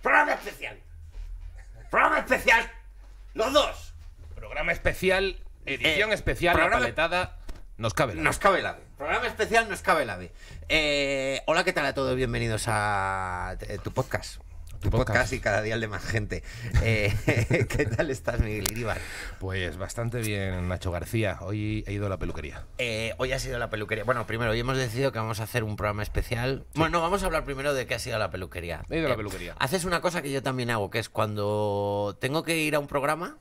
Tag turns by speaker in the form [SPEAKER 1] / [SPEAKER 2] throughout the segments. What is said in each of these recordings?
[SPEAKER 1] Programa especial. Programa especial. Los dos. Programa especial, eh, edición especial, programa...
[SPEAKER 2] Nos cabe la Nos cabe la
[SPEAKER 1] Programa especial Nos cabe la B.
[SPEAKER 2] Eh, hola, ¿qué tal a todos? Bienvenidos
[SPEAKER 1] a eh, tu podcast. Tu podcast. cada día el de más gente. Eh, ¿Qué tal estás, Miguel Iribar? Pues bastante bien, Nacho García. Hoy he ido a la peluquería.
[SPEAKER 2] Eh, hoy ha sido la peluquería. Bueno, primero, hoy hemos decidido que vamos a hacer un programa especial. Bueno, vamos a hablar primero de qué ha sido la peluquería. He ido a la eh, peluquería. haces una cosa que yo también hago, que es cuando tengo que ir a un
[SPEAKER 1] programa,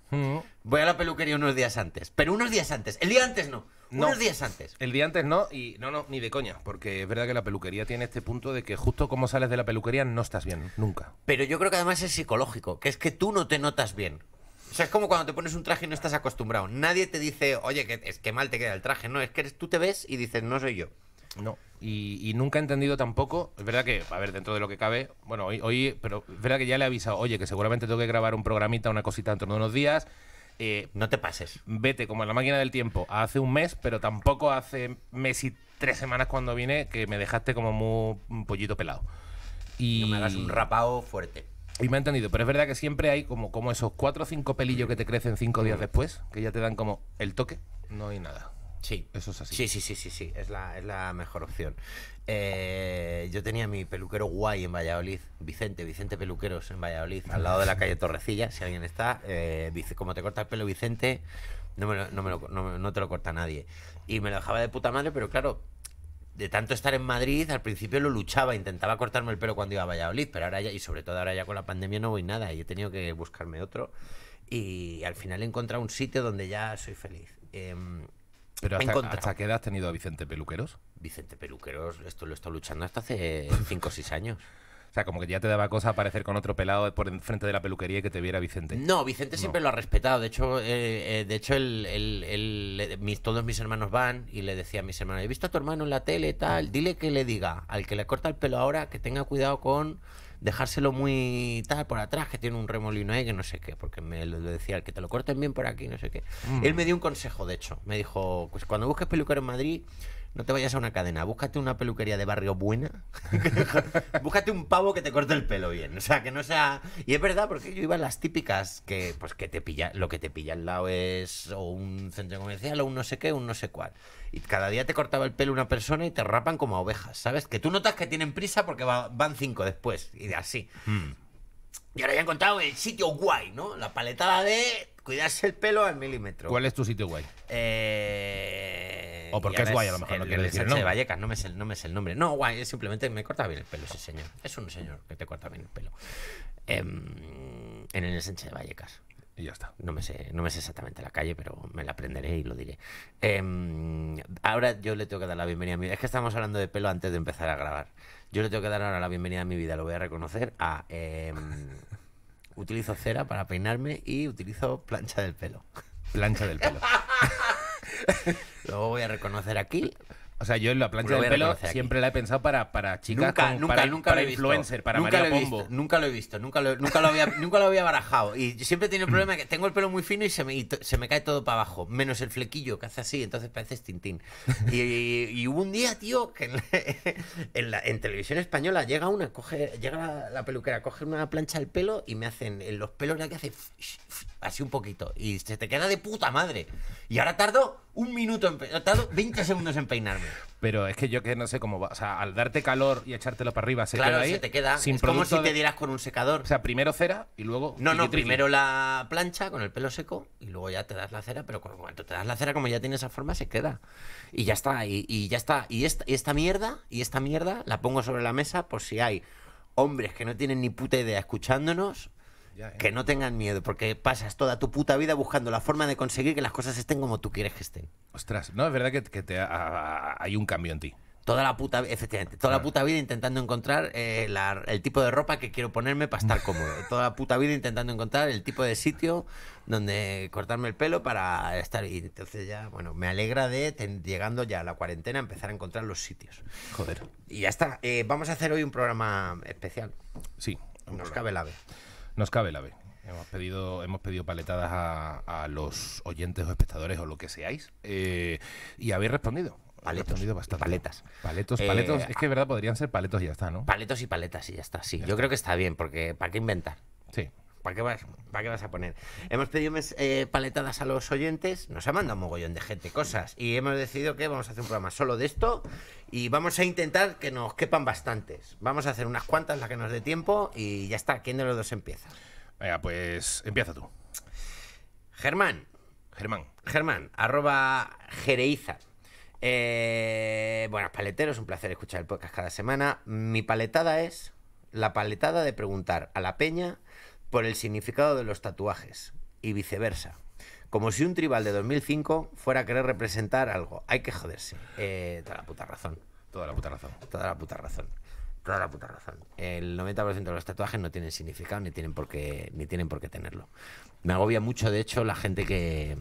[SPEAKER 1] voy a la peluquería unos días antes. Pero unos días antes. El día antes no. No, unos días antes. El día antes no, y no, no, ni de coña, porque es verdad que la peluquería tiene este punto de que justo como sales de la peluquería no estás bien, nunca. Pero yo creo que además es psicológico, que es que tú no te notas bien.
[SPEAKER 2] O sea, es como cuando te pones un traje y no estás acostumbrado. Nadie te dice, oye, que, es que mal te queda el traje. No, es que tú
[SPEAKER 1] te ves y dices, no soy yo. No. Y, nunca he entendido tampoco. Es verdad que, a ver, dentro de lo que cabe, bueno, hoy, hoy, pero es verdad que ya le he avisado, oye, que seguramente tengo que grabar un programita, una cosita dentro de unos días. Eh, no te pases. Vete como en la máquina del tiempo hace un mes, pero tampoco hace mes y tres semanas cuando vine que me dejaste como muy un pollito pelado. Y no me hagas un rapado fuerte. Y me ha entendido, pero es verdad que siempre hay como, como esos cuatro o cinco pelillos que te crecen cinco días mm. después, que ya te dan como el toque, no hay nada. Sí. Eso es
[SPEAKER 2] así. Sí, sí, sí, sí, sí. Es la, mejor opción. Eh, yo tenía mi peluquero guay en Valladolid, Vicente, Vicente Peluqueros en Valladolid, al lado de la calle Torrecilla, si alguien está. Eh, como te corta el pelo Vicente, no, te lo corta nadie. Y me lo dejaba de puta madre, pero claro, de tanto estar en Madrid, al principio lo luchaba, intentaba cortarme el pelo cuando iba a Valladolid, pero ahora ya, y sobre todo ahora ya con la pandemia no voy nada, y he tenido que buscarme otro. Y al final he encontrado un sitio donde ya soy feliz. Em, pero hasta,
[SPEAKER 1] qué has tenido a Vicente Peluqueros? Vicente Peluqueros, esto lo he estado luchando hasta hace 5 o 6 años. O sea, como que ya te daba cosa aparecer con otro pelado por enfrente de la peluquería y que te viera Vicente.
[SPEAKER 2] No, Vicente siempre lo ha respetado. De hecho, eh, eh, de hecho todos mis hermanos van y le decía a mis hermanos, he visto a tu hermano en la tele, tal, dile que le diga al que le corta el pelo ahora que tenga cuidado con dejárselo muy tal por atrás, que tiene un remolino ahí, que no sé qué, porque me lo decía, que te lo corten bien por aquí, no sé qué. Mm. Él me dio un consejo, de hecho, me dijo, pues cuando busques peluquero en Madrid, no te vayas a una cadena, búscate una peluquería de barrio buena, búscate un pavo que te corte el pelo bien, o sea, que no sea... Y es verdad, porque yo iba a las típicas que, pues, que te pilla, lo que te pilla al lado es o un centro comercial o un no sé qué, un no sé cuál. Y cada día te cortaba el pelo una persona y te rapan como a ovejas, ¿sabes? Que tú notas que tienen prisa porque van cinco después, y así. Hmm. Y ahora ya he encontrado el sitio guay, ¿no? La paletada de cuidarse el pelo al milímetro. ¿Cuál es tu sitio guay? Eh, o porque es guay, a lo mejor el, no decir, ¿no? de Vallecas, no me, sé el, nombre. No, guay, simplemente me corta bien el pelo ese señor. Es un señor que te corta bien el pelo. Em, en el Sánchez de Vallecas. Y ya está. No me, sé, exactamente la calle, pero me la aprenderé y lo diré. Em, ahora yo le tengo que dar la bienvenida a mi... vida. Es que estamos hablando de pelo antes de empezar a grabar. Yo le tengo que dar ahora la bienvenida a mi vida, lo voy a reconocer, a... Em, utilizo cera para peinarme y utilizo plancha del pelo. Plancha del pelo. Luego voy a reconocer aquí o
[SPEAKER 1] sea, yo en la plancha de pelo siempre la he pensado para, para chicas, para, nunca para influencer, para nunca María Pombo.
[SPEAKER 2] nunca lo he visto, nunca lo, nunca lo, había, nunca lo había barajado. Y siempre tiene el mm. problema que tengo el pelo muy fino y se me, se me cae todo para abajo, menos el flequillo que hace así, entonces parece tintín. Y, hubo un día, tío, que en, la, en, televisión española llega una, coge, llega la, peluquera, coge una plancha del pelo y me hacen en los pelos la que hace
[SPEAKER 1] así un poquito, y se te queda de puta madre. Y ahora tardo un minuto, en, tardo 20 segundos en peinarme. Pero es que yo que no sé cómo va, o sea, al darte calor y echártelo para arriba, se queda se te queda. es como si te dieras con un secador. O sea, primero cera y luego... No, no, primero la
[SPEAKER 2] plancha con el pelo seco y luego ya te das la cera, pero cuando te das la cera, como ya tiene esa forma, se queda. Y ya está, y, y ya está. Y esta, y esta mierda, y esta mierda la pongo sobre la mesa por si hay hombres que no tienen ni puta idea escuchándonos que eh. no tengan miedo, porque pasas toda tu puta vida buscando la forma de conseguir que las cosas estén como tú quieres que estén.
[SPEAKER 1] Ostras, no, es verdad que, te,
[SPEAKER 2] hay un cambio en ti toda la puta efectivamente toda la puta vida intentando encontrar eh, el tipo de ropa que quiero ponerme para estar cómodo toda la puta vida intentando encontrar el tipo de sitio donde cortarme el pelo para estar y entonces ya bueno me alegra de llegando ya a la cuarentena empezar a encontrar los sitios joder y ya está eh, vamos a hacer hoy un programa
[SPEAKER 1] especial sí nos cabe la vez nos cabe la B, Hemos pedido, hemos pedido paletadas a, los oyentes o espectadores o lo que seáis eh, y habéis respondido. Paletos, bastante. paletas. Paletos, eh, paletos. Eh, es que, ¿verdad? Podrían ser paletos y ya está, ¿no? Paletos y paletas
[SPEAKER 2] y ya está, sí. Yo creo que está bien, porque ¿para qué inventar? Sí. ¿Para qué, vas, a poner? Hemos pedido eh, paletadas a los oyentes, nos ha mandado un mogollón de gente cosas y hemos decidido que vamos a hacer un programa solo de esto y vamos a intentar que nos quepan bastantes. Vamos a hacer unas cuantas, las que nos dé tiempo y ya está. ¿Quién de los dos empieza? Venga, pues empieza tú. Germán. Germán. Germán, arroba Jereiza. Eh, buenas paleteros, un placer escuchar el podcast cada semana. Mi paletada es la paletada de preguntar a la peña por el significado de los tatuajes y viceversa. Como si un tribal de 2005 fuera a querer representar algo. Hay que joderse. Eh, toda la puta razón. Toda la puta razón. Toda la puta razón. Toda la puta razón. El 90% de los tatuajes no tienen significado ni tienen por qué, ni tienen por qué tenerlo. Me agobia mucho, de hecho, la gente que.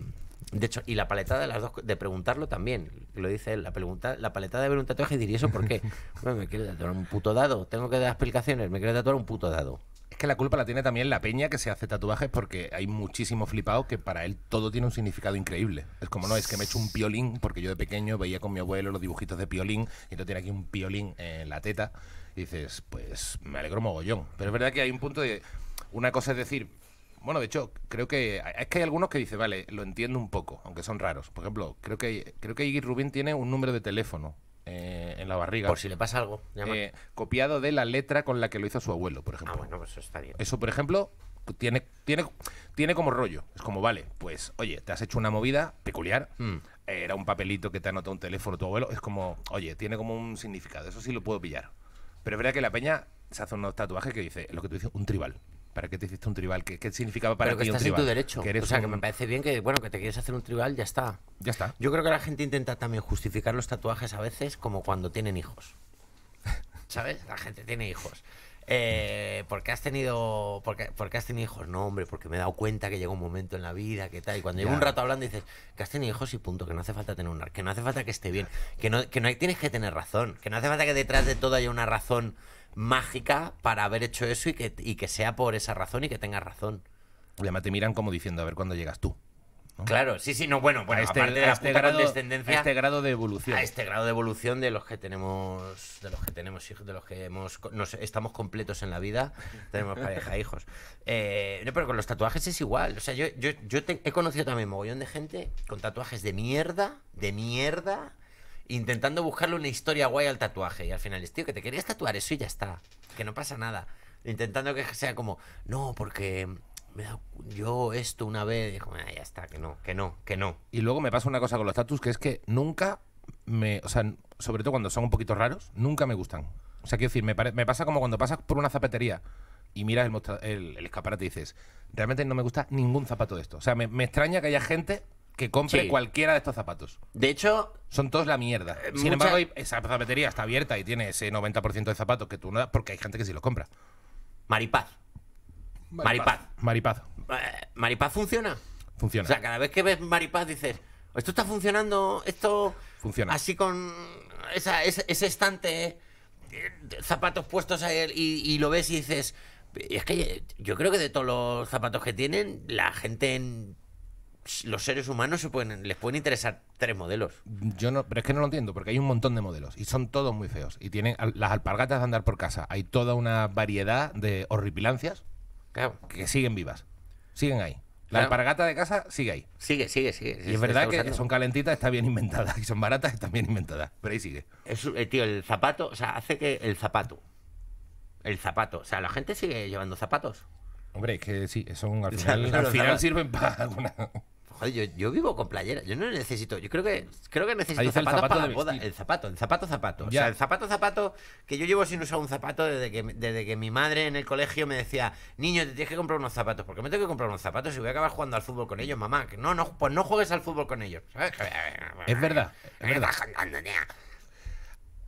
[SPEAKER 2] De hecho, y la paletada de las dos, de preguntarlo también, lo dice él, la, pregunta, la paletada de ver un tatuaje y diría eso por qué. me quiere tatuar un puto dado, tengo que dar explicaciones,
[SPEAKER 1] me quiere tatuar un puto dado que la culpa la tiene también la peña que se hace tatuajes porque hay muchísimos flipados que para él todo tiene un significado increíble. Es como, no, es que me he hecho un piolín porque yo de pequeño veía con mi abuelo los dibujitos de piolín y entonces tiene aquí un piolín en la teta. Y dices, pues me alegro mogollón. Pero es verdad que hay un punto de. Una cosa es decir, bueno, de hecho, creo que es que hay algunos que dicen, vale, lo entiendo un poco, aunque son raros. Por ejemplo, creo que creo que Iggy Rubin tiene un número de teléfono eh, en la barriga. Por si le pasa algo. Eh, copiado de la letra con la que lo hizo su abuelo, por ejemplo. Ah, bueno, pues eso Eso, por ejemplo, pues tiene, tiene, tiene como rollo. Es como, vale, pues, oye, te has hecho una movida peculiar. Mm. Era un papelito que te anotó un teléfono tu abuelo. Es como, oye, tiene como un significado. Eso sí lo puedo pillar. Pero es verdad que la peña se hace unos tatuajes que dice, lo que tú dices, un tribal. ¿Para qué te hiciste un tribal? ¿Qué, significaba para ti tu derecho. o sea, que me
[SPEAKER 2] parece bien que, bueno, que te quieres hacer un tribal, ya está. Ya está. Yo creo que la gente intenta también justificar los tatuajes a veces como cuando tienen hijos. ¿Sabes? La gente tiene hijos. Eh, ¿por qué has tenido porque, porque has tenido hijos? No, hombre, porque me he dado cuenta que llega un momento en la vida, que tal. Y cuando llevo un rato hablando dices, que has tenido hijos y punto, que no hace falta tener un que no hace falta que esté bien, que no, que no hay, tienes que tener razón, que no hace falta que detrás de todo haya una razón mágica para haber hecho eso y que, que sea por esa razón y que tenga razón. ¿Le además te miran como diciendo,
[SPEAKER 1] a ver cuándo llegas tú. Claro, sí, sí, no, bueno, bueno a este, aparte de este grado, este grado de evolución. A este
[SPEAKER 2] grado de evolución de los que tenemos, de los que tenemos hijos, de los que hemos, estamos completos en la vida, tenemos pareja, hijos. Eh, no, pero con los tatuajes es igual. O sea, yo, yo, he conocido también mogollón de gente con tatuajes de mierda, de mierda, intentando buscarle una historia guay al tatuaje. Y al final es, tío, que te querías tatuar eso y ya está. Que no pasa nada. Intentando que sea como, no, porque yo esto una
[SPEAKER 1] vez. Dijo, ah, ya está, que no, que no, que no. Y luego me pasa una cosa con los tatus, que es que nunca me. O sea, sobre todo cuando son un poquito raros, nunca me gustan. O sea, quiero decir, me, me pasa como cuando pasas por una zapatería y miras el, el, escaparate y dices, realmente no me gusta ningún zapato de esto. O sea, me, me extraña que haya gente que compre cualquiera de estos zapatos. De hecho, son todos la mierda. Eh, Sin embargo, esa zapatería está abierta y tiene ese 90% de zapatos que tú no das porque hay gente que sí los compra. Maripaz. Maripaz. Maripaz. Eh, Maripaz. funciona. Funciona. O
[SPEAKER 2] sea, cada vez que ves Maripaz dices, esto está funcionando, esto funciona. Así con ese, estante, eh, zapatos puestos a él y, y, lo ves y dices, es que yo creo que de todos los zapatos que tienen, la gente en los seres humanos se pueden, les pueden interesar tres modelos.
[SPEAKER 1] Yo no, pero es que no lo entiendo, porque hay un montón de modelos y son todos muy feos. Y tienen las alpargatas de andar por casa. Hay toda una variedad de horripilancias que siguen vivas. Siguen ahí. La alpargata
[SPEAKER 2] de casa sigue ahí. Sigue, sigue, sigue. Y es, verdad que son
[SPEAKER 1] calentitas, está bien inventada Y son baratas, está bien inventadas.
[SPEAKER 2] Pero ahí sigue. Es, eh, tío, el zapato, o sea, hace que el zapato. El zapato. O sea, la gente sigue llevando zapatos.
[SPEAKER 1] Hombre, que sí, son al final, al final sirven para alguna.
[SPEAKER 2] Joder, yo, vivo con playera, yo no necesito, yo creo que creo que necesito el zapato boda, el zapato, el zapato zapato, o sea, el zapato zapato que yo llevo sin usar un zapato desde que desde que mi madre en el colegio me decía, "Niño, te tienes que comprar unos zapatos, porque me tengo que comprar unos zapatos y voy a acabar jugando al
[SPEAKER 1] fútbol con ellos, mamá." Que no, no, pues no juegues al fútbol con ellos.
[SPEAKER 2] Es verdad, es verdad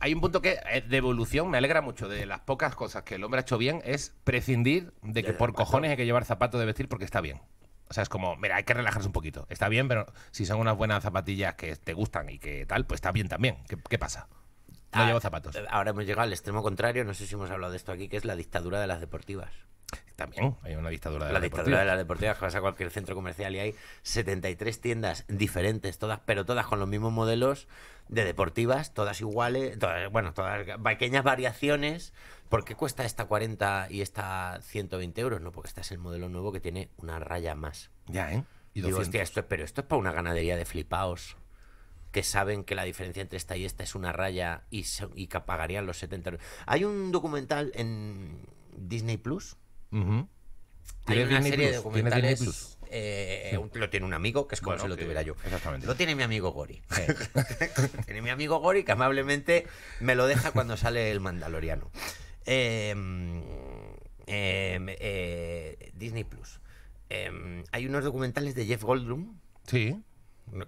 [SPEAKER 1] hay un punto que de evolución, me alegra mucho, de las pocas cosas que el hombre ha hecho bien es prescindir de que por cojones hay que llevar zapatos de vestir porque está bien. O sea, es como, mira, hay que relajarse un poquito. Está bien, pero si son unas buenas zapatillas que te gustan y que tal, pues está bien también. ¿Qué, pasa? No ah, llevo zapatos.
[SPEAKER 2] Eh, ahora hemos llegado al extremo contrario, no sé si hemos hablado de esto aquí, que es la dictadura de las deportivas. También
[SPEAKER 1] hay una dictadura de las deportivas la dictadura de las deportivas.
[SPEAKER 2] Vas a cualquier centro comercial y hay 73 tiendas diferentes, todas, pero todas con los mismos modelos, de deportivas, todas iguales, bueno, todas pequeñas variaciones. ¿Por qué cuesta esta 40 y esta 120 euros? No, porque este es el modelo nuevo que tiene una raya más.
[SPEAKER 1] Ya, ¿eh? Y Digo, hostia,
[SPEAKER 2] esto, pero esto es para una ganadería de flipaos que saben que la diferencia entre esta y esta es una raya y, que pagarían los 70 euros. Hay un documental en Disney Plus. Hay una serie de documentales. Eh, lo tiene un amigo, que es como si lo tuviera yo. Exactamente. Lo tiene mi amigo Gori. tiene mi amigo Gori que amablemente me lo deja cuando sale el Mandaloriano. Em, em, eh, Disney Plus. Em, hay unos documentales de Jeff Goldblum. Sí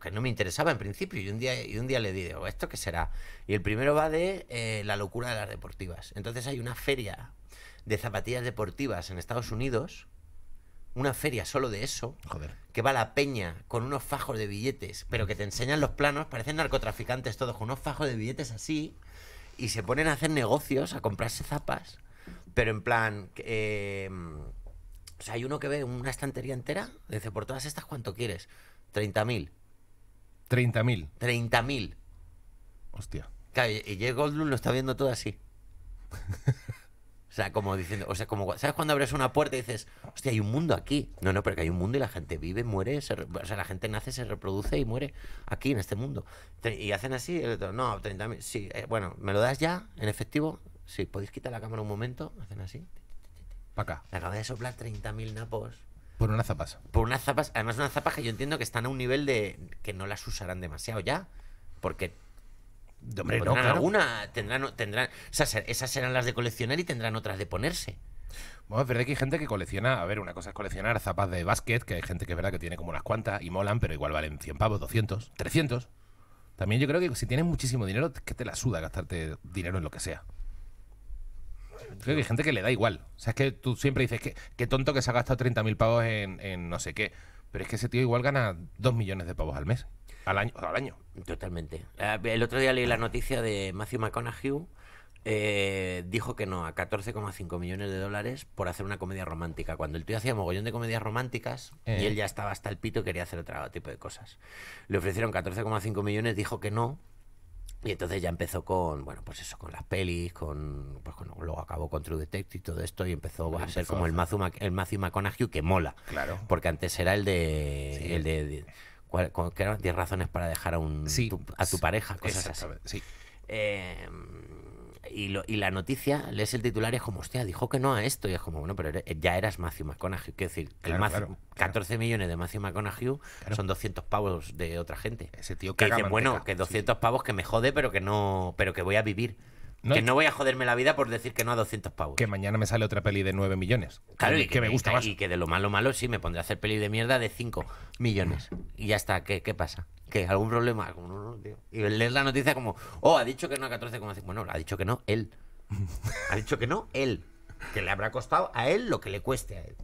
[SPEAKER 2] que no me interesaba en principio y un día y un día le digo esto qué será y el primero va de eh, la locura de las deportivas entonces hay una feria de zapatillas deportivas en Estados Unidos una feria solo de eso. Que va la peña con unos fajos de billetes, pero que te enseñan los planos, parecen narcotraficantes todos, con unos fajos de billetes así, y se ponen a hacer negocios, a comprarse zapas, pero en plan... Eh, o sea, hay uno que ve una estantería entera, dice, por todas estas, ¿cuánto quieres? 30.000. 30.000. 30.000. Hostia. Claro, y Jay Goldblum lo está viendo todo así. O sea, como diciendo, o sea, como, ¿sabes cuando abres una puerta y dices, hostia, hay un mundo aquí? No, no, porque hay un mundo y la gente vive, muere, o sea, la gente nace, se reproduce y muere aquí, en este mundo. Y hacen así, no, 30.000, sí, eh, bueno, ¿me lo das ya en efectivo? Sí, podéis quitar la cámara un momento, hacen así. Para acá. de soplar 30.000 napos. Por una zapas. Por una zapas, además unas zapas que yo entiendo que están a un nivel de que no las usarán demasiado ya,
[SPEAKER 1] porque pero no, alguna, tendrán, tendrán, esas, esas serán las de coleccionar y tendrán otras de ponerse. Bueno, es verdad que hay gente que colecciona, a ver, una cosa es coleccionar zapas de básquet, que hay gente que es verdad que tiene como unas cuantas y molan, pero igual valen 100 pavos, 200, 300. También yo creo que si tienes muchísimo dinero, que te la suda gastarte dinero en lo que sea. Creo que hay gente que le da igual. O sea, es que tú siempre dices que qué tonto que se ha gastado 30.000 pavos en, en no sé qué. Pero es que ese tío igual gana 2 millones de pavos al mes. Al año, al año. Totalmente. Ah, el otro
[SPEAKER 2] día leí la noticia de Matthew McConaughey. Eh, dijo que no a 14,5 millones de dólares por hacer una comedia romántica. Cuando el tío hacía mogollón de comedias románticas y eh. él ya estaba hasta el pito y quería hacer otro tipo de cosas. Le ofrecieron 14,5 millones, dijo que no. Y entonces ya empezó con, bueno, pues eso, con las pelis, con, pues luego acabó con True Detective y todo esto y empezó a ser como el Matthew, el Matthew McConaughey que mola. Claro. Porque antes era el el de que 10 razones para dejar a, un, tu, a tu pareja, cosas así. Eh, y, y, la noticia, lees el titular y es como, hostia, dijo que no a esto. Y es como, bueno, pero ya eras Matthew McConaughey. Quiero decir, 14 millones de Matthew McConaughey son 200 pavos de otra gente. Ese tío que, que bueno, que 200 pavos que me jode, pero que no pero que voy a vivir
[SPEAKER 1] que no voy a joderme
[SPEAKER 2] la vida por decir que no a 200 pavos.
[SPEAKER 1] Que mañana me sale otra peli de 9 millones. Claro, y que, me gusta
[SPEAKER 2] más. Y que de lo malo malo sí me pondré a hacer peli de mierda de 5 millones. Y ya está, ¿qué, pasa? ¿Que algún problema? Y leer la noticia como, oh, ha dicho que no a 14,5. Bueno, ha dicho que no él. ha dicho que no él. Que le habrá costado a él lo que le cueste a él.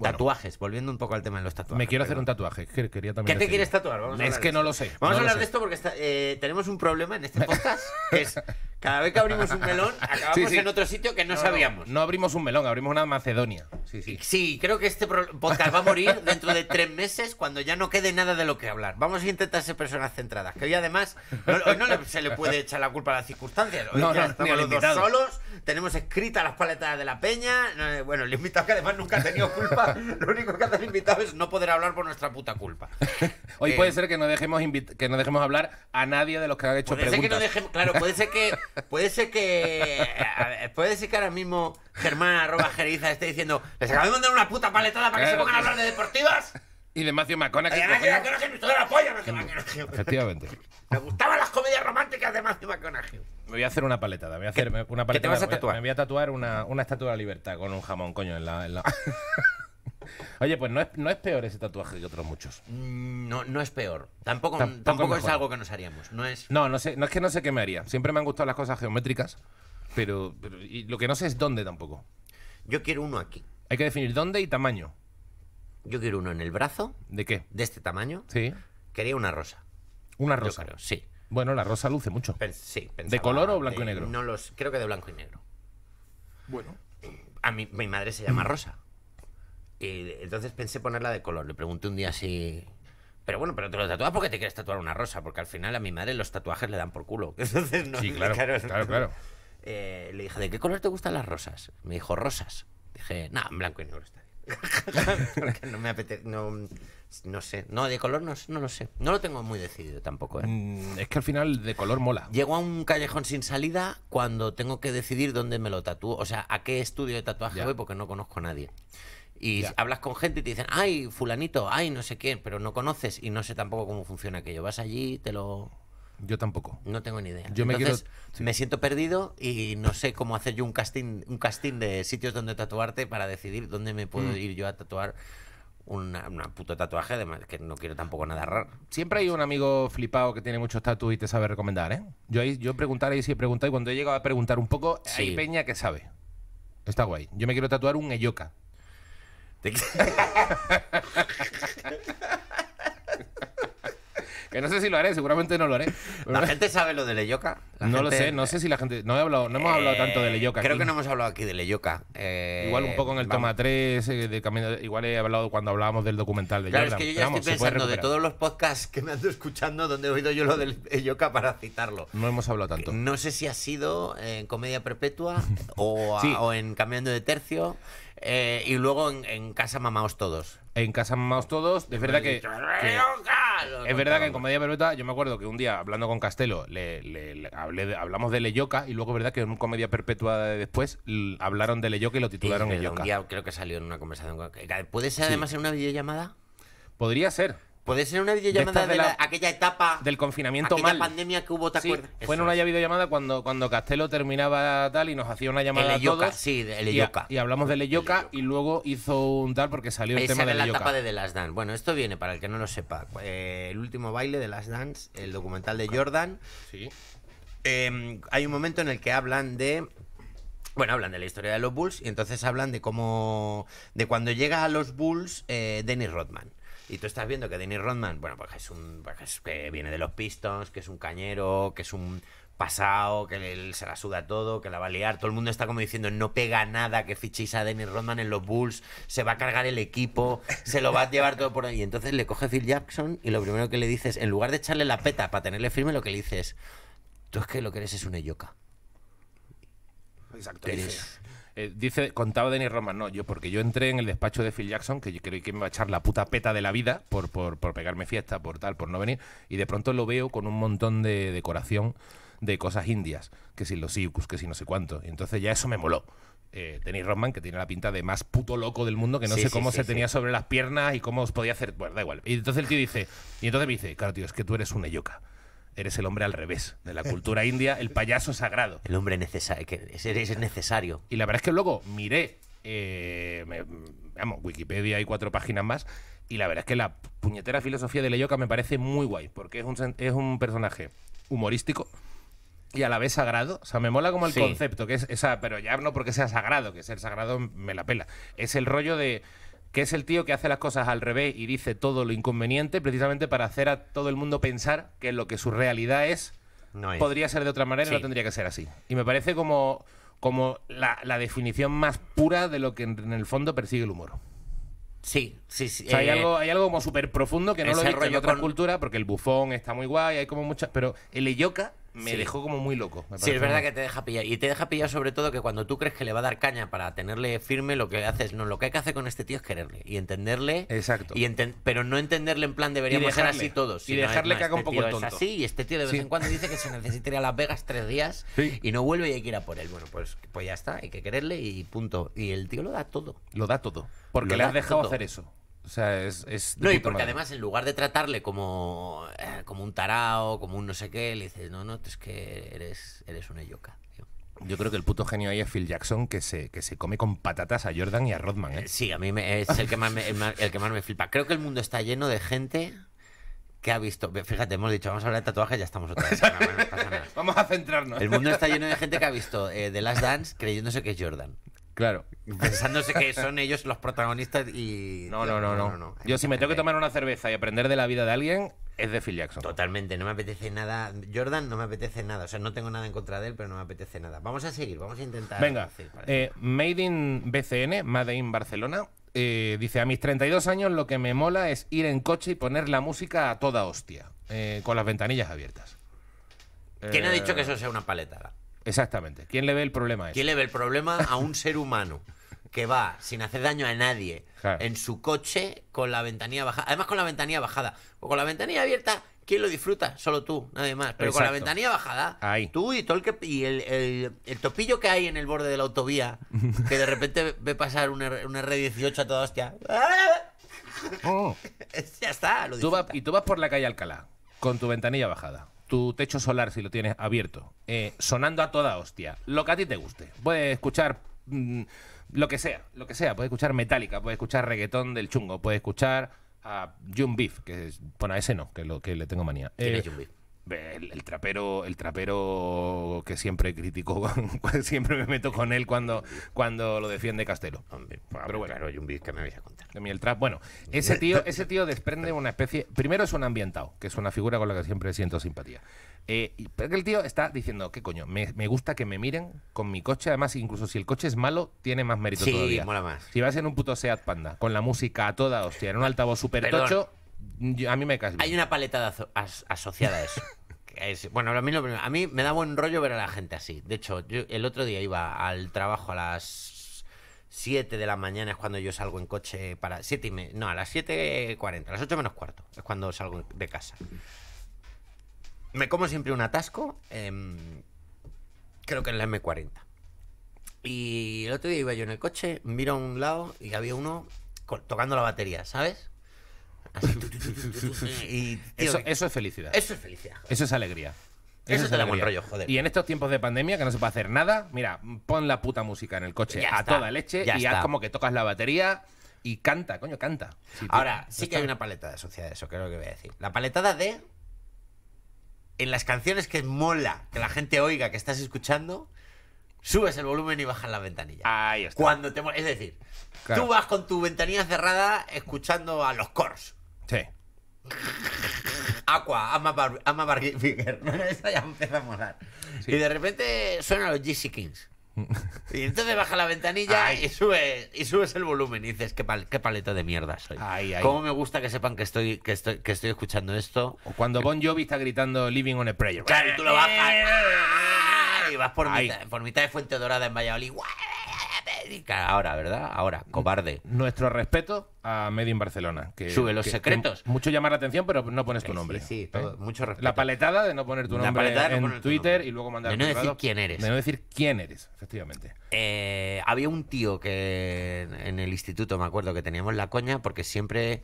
[SPEAKER 2] tatuajes, volviendo un poco al tema de los tatuajes. Me quiero hacer un
[SPEAKER 1] tatuaje. Quería también ¿Qué te quieres tatuar? es que no lo sé. Vamos a hablar de esto
[SPEAKER 2] porque eh, tenemos un problema en este podcast, es Cada vez que abrimos un melón, acabamos en otro sitio que no, sabíamos. No, abrimos un melón, abrimos una Macedonia. Sí, sí. sí, creo que este podcast va a morir dentro de tres meses cuando ya no quede nada de lo que hablar. Vamos a intentar ser personas centradas, que hoy además no, se le puede echar la culpa a las circunstancias. Hoy estamos los dos solos, tenemos escritas las paletas
[SPEAKER 1] de la peña. Bueno, el invitado que además nunca ha tenido culpa, lo único que hace el invitado es no poder hablar por nuestra puta culpa. hoy puede eh, ser que no dejemos que no dejemos hablar a nadie de los que han hecho puede preguntas. claro, puede ser que Puede ser que. puede ser que ahora mismo
[SPEAKER 2] Germán arroba Jeriza esté diciendo: ¿Les acabo de mandar una puta paletada para que se pongan a hablar de deportivas?
[SPEAKER 1] Y de Macio McConaughey. de Macio me la polla, Efectivamente.
[SPEAKER 2] Me gustaban las comedias románticas de Macio Maconagio.
[SPEAKER 1] Me voy a hacer una paletada. Me voy a hacer una paletada. ¿Qué te vas a tatuar? Me voy a, tatuar una, una estatua de la libertad con un jamón, coño, En la... Oye, pues no es, peor ese tatuaje que otros muchos. Mm, no, no es peor. Tampoco, tampoco, es algo que
[SPEAKER 2] nos haríamos. No,
[SPEAKER 1] es... no, no, sé, no es que no sé qué me haría. Siempre me han gustado las cosas geométricas, pero, lo que no sé es dónde tampoco. Yo quiero uno aquí. Hay que definir dónde y tamaño. Yo quiero uno en el brazo. ¿De qué? De este tamaño. Sí. Quería una rosa. Una rosa. sí. Bueno, la rosa luce mucho. sí, ¿De color o blanco y negro? No
[SPEAKER 2] los, creo que de blanco y negro. Bueno. A mí, mi madre se llama Rosa. Y entonces pensé ponerla de color. Le pregunté un día si. Pero bueno, pero te lo tatuas porque te quieres tatuar una rosa, porque al final a mi madre los tatuajes le dan por culo. Entonces no. Sí, claro, claro, claro. Eh, le dije, ¿de qué color te gustan las rosas? Me dijo, rosas. Dije, no, nah, en blanco y negro está bien. no me apetece. No, sé. No, de color no, no lo sé. No lo tengo muy decidido tampoco. ¿eh? Mm, es que al final de color mola. Llego a un callejón sin salida cuando tengo que decidir dónde me lo tatúo. O sea, a qué estudio de tatuaje voy porque no conozco a nadie. Y hablas con gente y te dicen, ay, fulanito, ay, no sé quién, pero no conoces y no sé tampoco cómo funciona aquello. Vas allí, te lo... Yo tampoco. No tengo ni idea. Yo me, siento perdido y no sé cómo hacer yo un casting, un casting de sitios donde tatuarte para decidir dónde me puedo mm. ir yo a tatuar Un puto tatuaje, que no quiero tampoco nada
[SPEAKER 1] raro. Siempre hay un amigo flipado que tiene muchos tatuajes y te sabe recomendar, ¿eh? Yo yo preguntaré y si he preguntado y cuando he llegado a preguntar un poco, hay peña que sabe. Está guay. Yo me quiero tatuar un eyoka. que no sé si lo haré, seguramente no lo haré. ¿La gente sabe lo de Leyoca? no lo sé, no sé si la gente. No, he hablado, hemos hablado tanto de Leyoca. Creo que no hemos hablado aquí de Leyoca. Eh, igual un poco en el toma 3, eh, de camino, igual he hablado cuando hablábamos del documental de Claro, es que yo ya estoy pensando de todos
[SPEAKER 2] los podcasts que me ando escuchando donde he oído yo lo de Leyoca para citarlo.
[SPEAKER 1] No hemos hablado tanto. No sé si
[SPEAKER 2] ha sido en Comedia Perpetua o, o
[SPEAKER 1] en Cambiando de Tercio. Eh, y luego en, Casa Mamaos Todos. En Casa Mamaos Todos. Es verdad que. es verdad que en Comedia Perpetua, yo me acuerdo que un día hablando con Castelo, le, hablamos de Leyoca y luego es verdad que en Comedia Perpetua de después hablaron de Leyoca y lo titularon Leyoca.
[SPEAKER 2] creo que salió en una conversación. ¿Puede ser además en una videollamada?
[SPEAKER 1] Podría ser. Puede ser una videollamada de, aquella etapa. Del confinamiento aquella mal.
[SPEAKER 2] pandemia que hubo, ¿te acuerdas?
[SPEAKER 1] Fue en una videollamada cuando, cuando Castelo terminaba tal y nos hacía una llamada el Leyoka, Sí, de Leyoka. Y, hablamos de Leyoka. y luego hizo un tal porque salió el tema de Leyoka. la etapa de
[SPEAKER 2] The Last Bueno, esto viene, para el que no lo sepa, eh, el último baile de Last Dance, el documental de Jordan. Sí. Em, hay un momento en el que hablan de bueno, hablan de la historia de los Bulls y entonces hablan de cómo. de cuando llega a los Bulls eh, Dennis Rodman. Y tú estás viendo que Dennis Rodman, bueno, pues es un. Pues que viene de los Pistons, que es un cañero, que es un pasado, que él se la suda todo, que la va a liar. Todo el mundo está como diciendo, no pega nada, que fichéis a Dennis Rodman en los Bulls, se va a cargar el equipo, se lo va a llevar todo por ahí. Y entonces le coge Phil Jackson y lo primero que le dices, en lugar de echarle la peta para tenerle firme, lo que le dices,
[SPEAKER 1] tú es que lo que eres es una yoka. Exacto. Eh, dice, contaba Denis Roman, no, yo, porque yo entré en el despacho de Phil Jackson, que yo creo que me va a echar la puta peta de la vida por, por, por pegarme fiesta, por tal, por no venir, y de pronto lo veo con un montón de decoración de cosas indias, que si los siukus, que si no sé cuánto. Y entonces ya eso me moló. Eh, Denis Roman que tiene la pinta de más puto loco del mundo, que no sé cómo se tenía sobre las piernas y cómo os podía hacer. Bueno, da igual. Y entonces el tío dice, y entonces me dice, claro, tío, es que tú eres un yuca eres el hombre al revés. De la cultura india, el payaso sagrado. El hombre necesario, que es, necesario. Y la verdad es que luego miré, eh, vamos, Wikipedia hay cuatro páginas más, y la verdad es que la puñetera filosofía de Leyoka me parece muy guay, porque es un, es un personaje humorístico y a la vez sagrado. O sea, me mola como el concepto, que es esa, pero ya no porque sea sagrado, que ser sagrado me la pela. Es el rollo de que es el tío que hace las cosas al revés y dice todo lo inconveniente precisamente para hacer a todo el mundo pensar que lo que su realidad es, podría ser de otra manera y no tendría que ser así. Y me parece como, como la, definición más pura de lo que en, el fondo persigue el humor. Sí, sí, sí. hay, eh, algo, hay algo como súper profundo que no lo he visto en otras porque el bufón está muy guay, hay como muchas. Pero el Eyoka me dejó como muy loco. sí, es verdad que te deja
[SPEAKER 2] pillar. Y te deja pillar sobre todo que cuando tú crees que le va a dar caña para tenerle firme, lo que haces, no, lo que hay que hacer con este tío es quererle y entenderle. Exacto. Y pero no entenderle en plan deberíamos ser así todos. Y dejarle que haga un este poco el tonto. Es así y este tío de vez en cuando dice que se necesitaría Las Vegas tres días y no vuelve y hay que ir a por él. Bueno, pues, pues ya está, hay que quererle y
[SPEAKER 1] punto. Y el tío lo da todo. Lo da todo. Porque le has dejado hacer eso. O sea, es. no, y porque además,
[SPEAKER 2] en lugar de tratarle como, eh, como un tarao, como un no sé qué, le dices, no, no, es que eres, eres una yoka.
[SPEAKER 1] Yo creo que el puto genio ahí es Phil Jackson, que se, que se come con patatas a Jordan y a Rodman. ¿eh? Sí, a mí es el que, más me,
[SPEAKER 2] el, que más me flipa. Creo que el mundo está lleno de gente que ha visto. Fíjate, hemos dicho, vamos a hablar de tatuajes, ya estamos otra vez.
[SPEAKER 1] vamos a centrarnos. El mundo está
[SPEAKER 2] lleno de gente que ha visto de eh, The Last Dance creyéndose que es Jordan.
[SPEAKER 1] Claro. Pensándose que son
[SPEAKER 2] ellos los protagonistas y. No, no, no, no. no, Yo, si me tengo que tomar una
[SPEAKER 1] cerveza y aprender de la vida de alguien, es de Phil Jackson. Totalmente, no me apetece
[SPEAKER 2] nada. Jordan no me apetece nada. O sea, no tengo nada en contra de él, pero no me apetece nada. Vamos a seguir, vamos a intentar. Venga,
[SPEAKER 1] eh, Made in BCN, Made in Barcelona. Eh, dice, a mis 32 años lo que me mola es ir en coche y poner la música a toda hostia, eh, con las ventanillas abiertas. ¿Quién ha dicho que eso
[SPEAKER 2] sea una paletada?
[SPEAKER 1] Exactamente. ¿Quién le ve el problema a eso? ¿Quién le ve
[SPEAKER 2] el problema a un ser humano? que va sin hacer daño a nadie en su coche con la ventanilla bajada. Además, con la ventanilla bajada. O pues con la ventanilla abierta, ¿quién lo disfruta? Solo tú, nadie más. Pero con la ventanilla bajada, tú y todo el que. el, topillo que hay en el borde de la autovía, que de repente ve pasar un, R, 18 a toda hostia.
[SPEAKER 1] Oh. ya está, y tú vas por la calle Alcalá con tu ventanilla bajada tu techo solar, si lo tienes abierto, eh, sonando a toda hostia, lo que a ti te guste. Puedes escuchar mm, lo que sea, lo que sea. Puedes escuchar Metallica, puedes escuchar reggaetón del chungo, puedes escuchar a June Beef, que es, a ese no, que, lo, que le tengo manía. Eh, Beef? el, trapero el trapero que siempre critico siempre me meto con él cuando cuando lo defiende Castelo pero bueno claro, hay un que me vais a contar bueno ese tío ese tío desprende una especie primero es un ambientado que es una figura con la que siempre siento simpatía eh, pero el tío está diciendo qué coño me, gusta que me miren con mi coche además incluso si el coche es malo tiene más mérito sí, todavía mola más si vas en un puto Seat Panda con la música a toda hostia en un altavoz super tocho a mí me Hay
[SPEAKER 2] una paleta asociada a eso. bueno, a mí, me da buen rollo ver a la gente así. De hecho, el otro día iba al trabajo a las 7 de la mañana, es cuando yo salgo en coche para... 7 y no, a las 7.40, a las 8 menos cuarto, es cuando salgo de casa. Me como siempre un atasco, em, creo que en la M40. Y el otro día iba yo en el coche, miro a un lado y había uno tocando la batería, ¿sabes?
[SPEAKER 1] eso, es felicidad. Eso es felicidad. Eso es alegría. Eso, te da rollo, joder. Y en estos tiempos de pandemia que no se puede hacer nada, mira, pon la puta música en el coche a toda leche y haz como que tocas la batería y canta, coño, canta. Ahora, sí que hay una de
[SPEAKER 2] sociedad de eso, creo que voy a decir. La paletada de. En las canciones que mola que la gente oiga que estás escuchando, subes el volumen y bajas la ventanilla. Ahí está. Cuando es decir, tú vas con tu ventanilla cerrada escuchando a los cors. Sí. Aqua, Ama, Bar ya empieza a molar. Y de repente suenan los GC Kings. Y entonces baja la ventanilla y subes, y subes el volumen y dices, qué, paleta qué paleto de mierda soy. Ay, ay. Cómo
[SPEAKER 1] me gusta que sepan que estoy, que estoy, que estoy escuchando esto. O cuando Bon Jovi está gritando Living on a Prayer.
[SPEAKER 2] Claro, y tú lo bajas. Eh, eh, eh, y vas por mitad, por mitad de Fuente Dorada en Valladolid.
[SPEAKER 1] Ahora, ¿verdad? Ahora, cobarde. Nuestro respeto a Medin Barcelona. Sube los secretos. mucho llamar la atención, pero no pones tu nombre. Sí, ¿eh? mucho respeto. La paletada de no poner tu nombre en Twitter y luego mandar. De no decir quién eres. De no decir quién eres, efectivamente. Eh, había un tío
[SPEAKER 2] que en el instituto, me acuerdo, que teníamos la coña porque siempre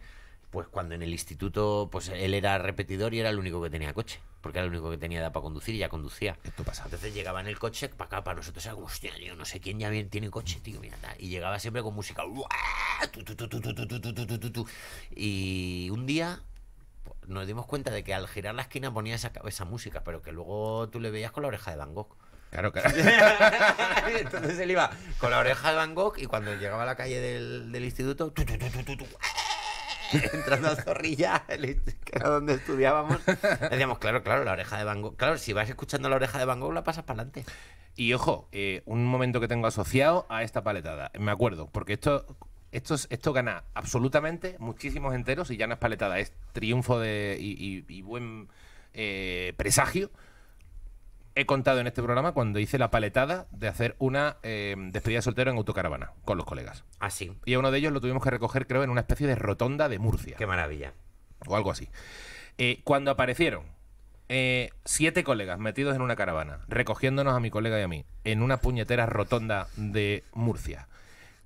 [SPEAKER 2] pues cuando en el instituto, pues él era repetidor y era el único que tenía coche, porque era el único que tenía edad para conducir y ya conducía. Esto pasa. Entonces llegaba en el coche para acá, para nosotros era como, hostia, yo no sé quién ya bien tiene coche, tío, mira, Y llegaba siempre con música. Y un día nos dimos cuenta de que al girar la esquina ponía esa, esa música, pero que luego tú le veías con la oreja de Van Gogh. Claro, claro. Entonces él iba con la oreja de Van Gogh y cuando llegaba a la calle del, del instituto, entrando a Zorrilla, que donde estudiábamos, decíamos, claro, claro, la oreja de Van Gogh. Claro, si vas escuchando
[SPEAKER 1] la oreja de Van Gogh, la pasas para adelante. Y ojo, eh, un momento que tengo asociado a esta paletada, me acuerdo, porque esto esto, esto gana absolutamente muchísimos enteros y ya no es paletada, es triunfo de, y, buen eh, presagio he contado en este programa cuando hice la paletada de hacer una eh, despedida soltero en autocaravana con los colegas. Ah, sí. Y a uno de ellos lo tuvimos que recoger, creo, en una especie de rotonda de Murcia. Qué maravilla. O algo así. Eh, cuando aparecieron eh, siete colegas metidos en una caravana, recogiéndonos a mi colega y a mí, en una puñetera rotonda de Murcia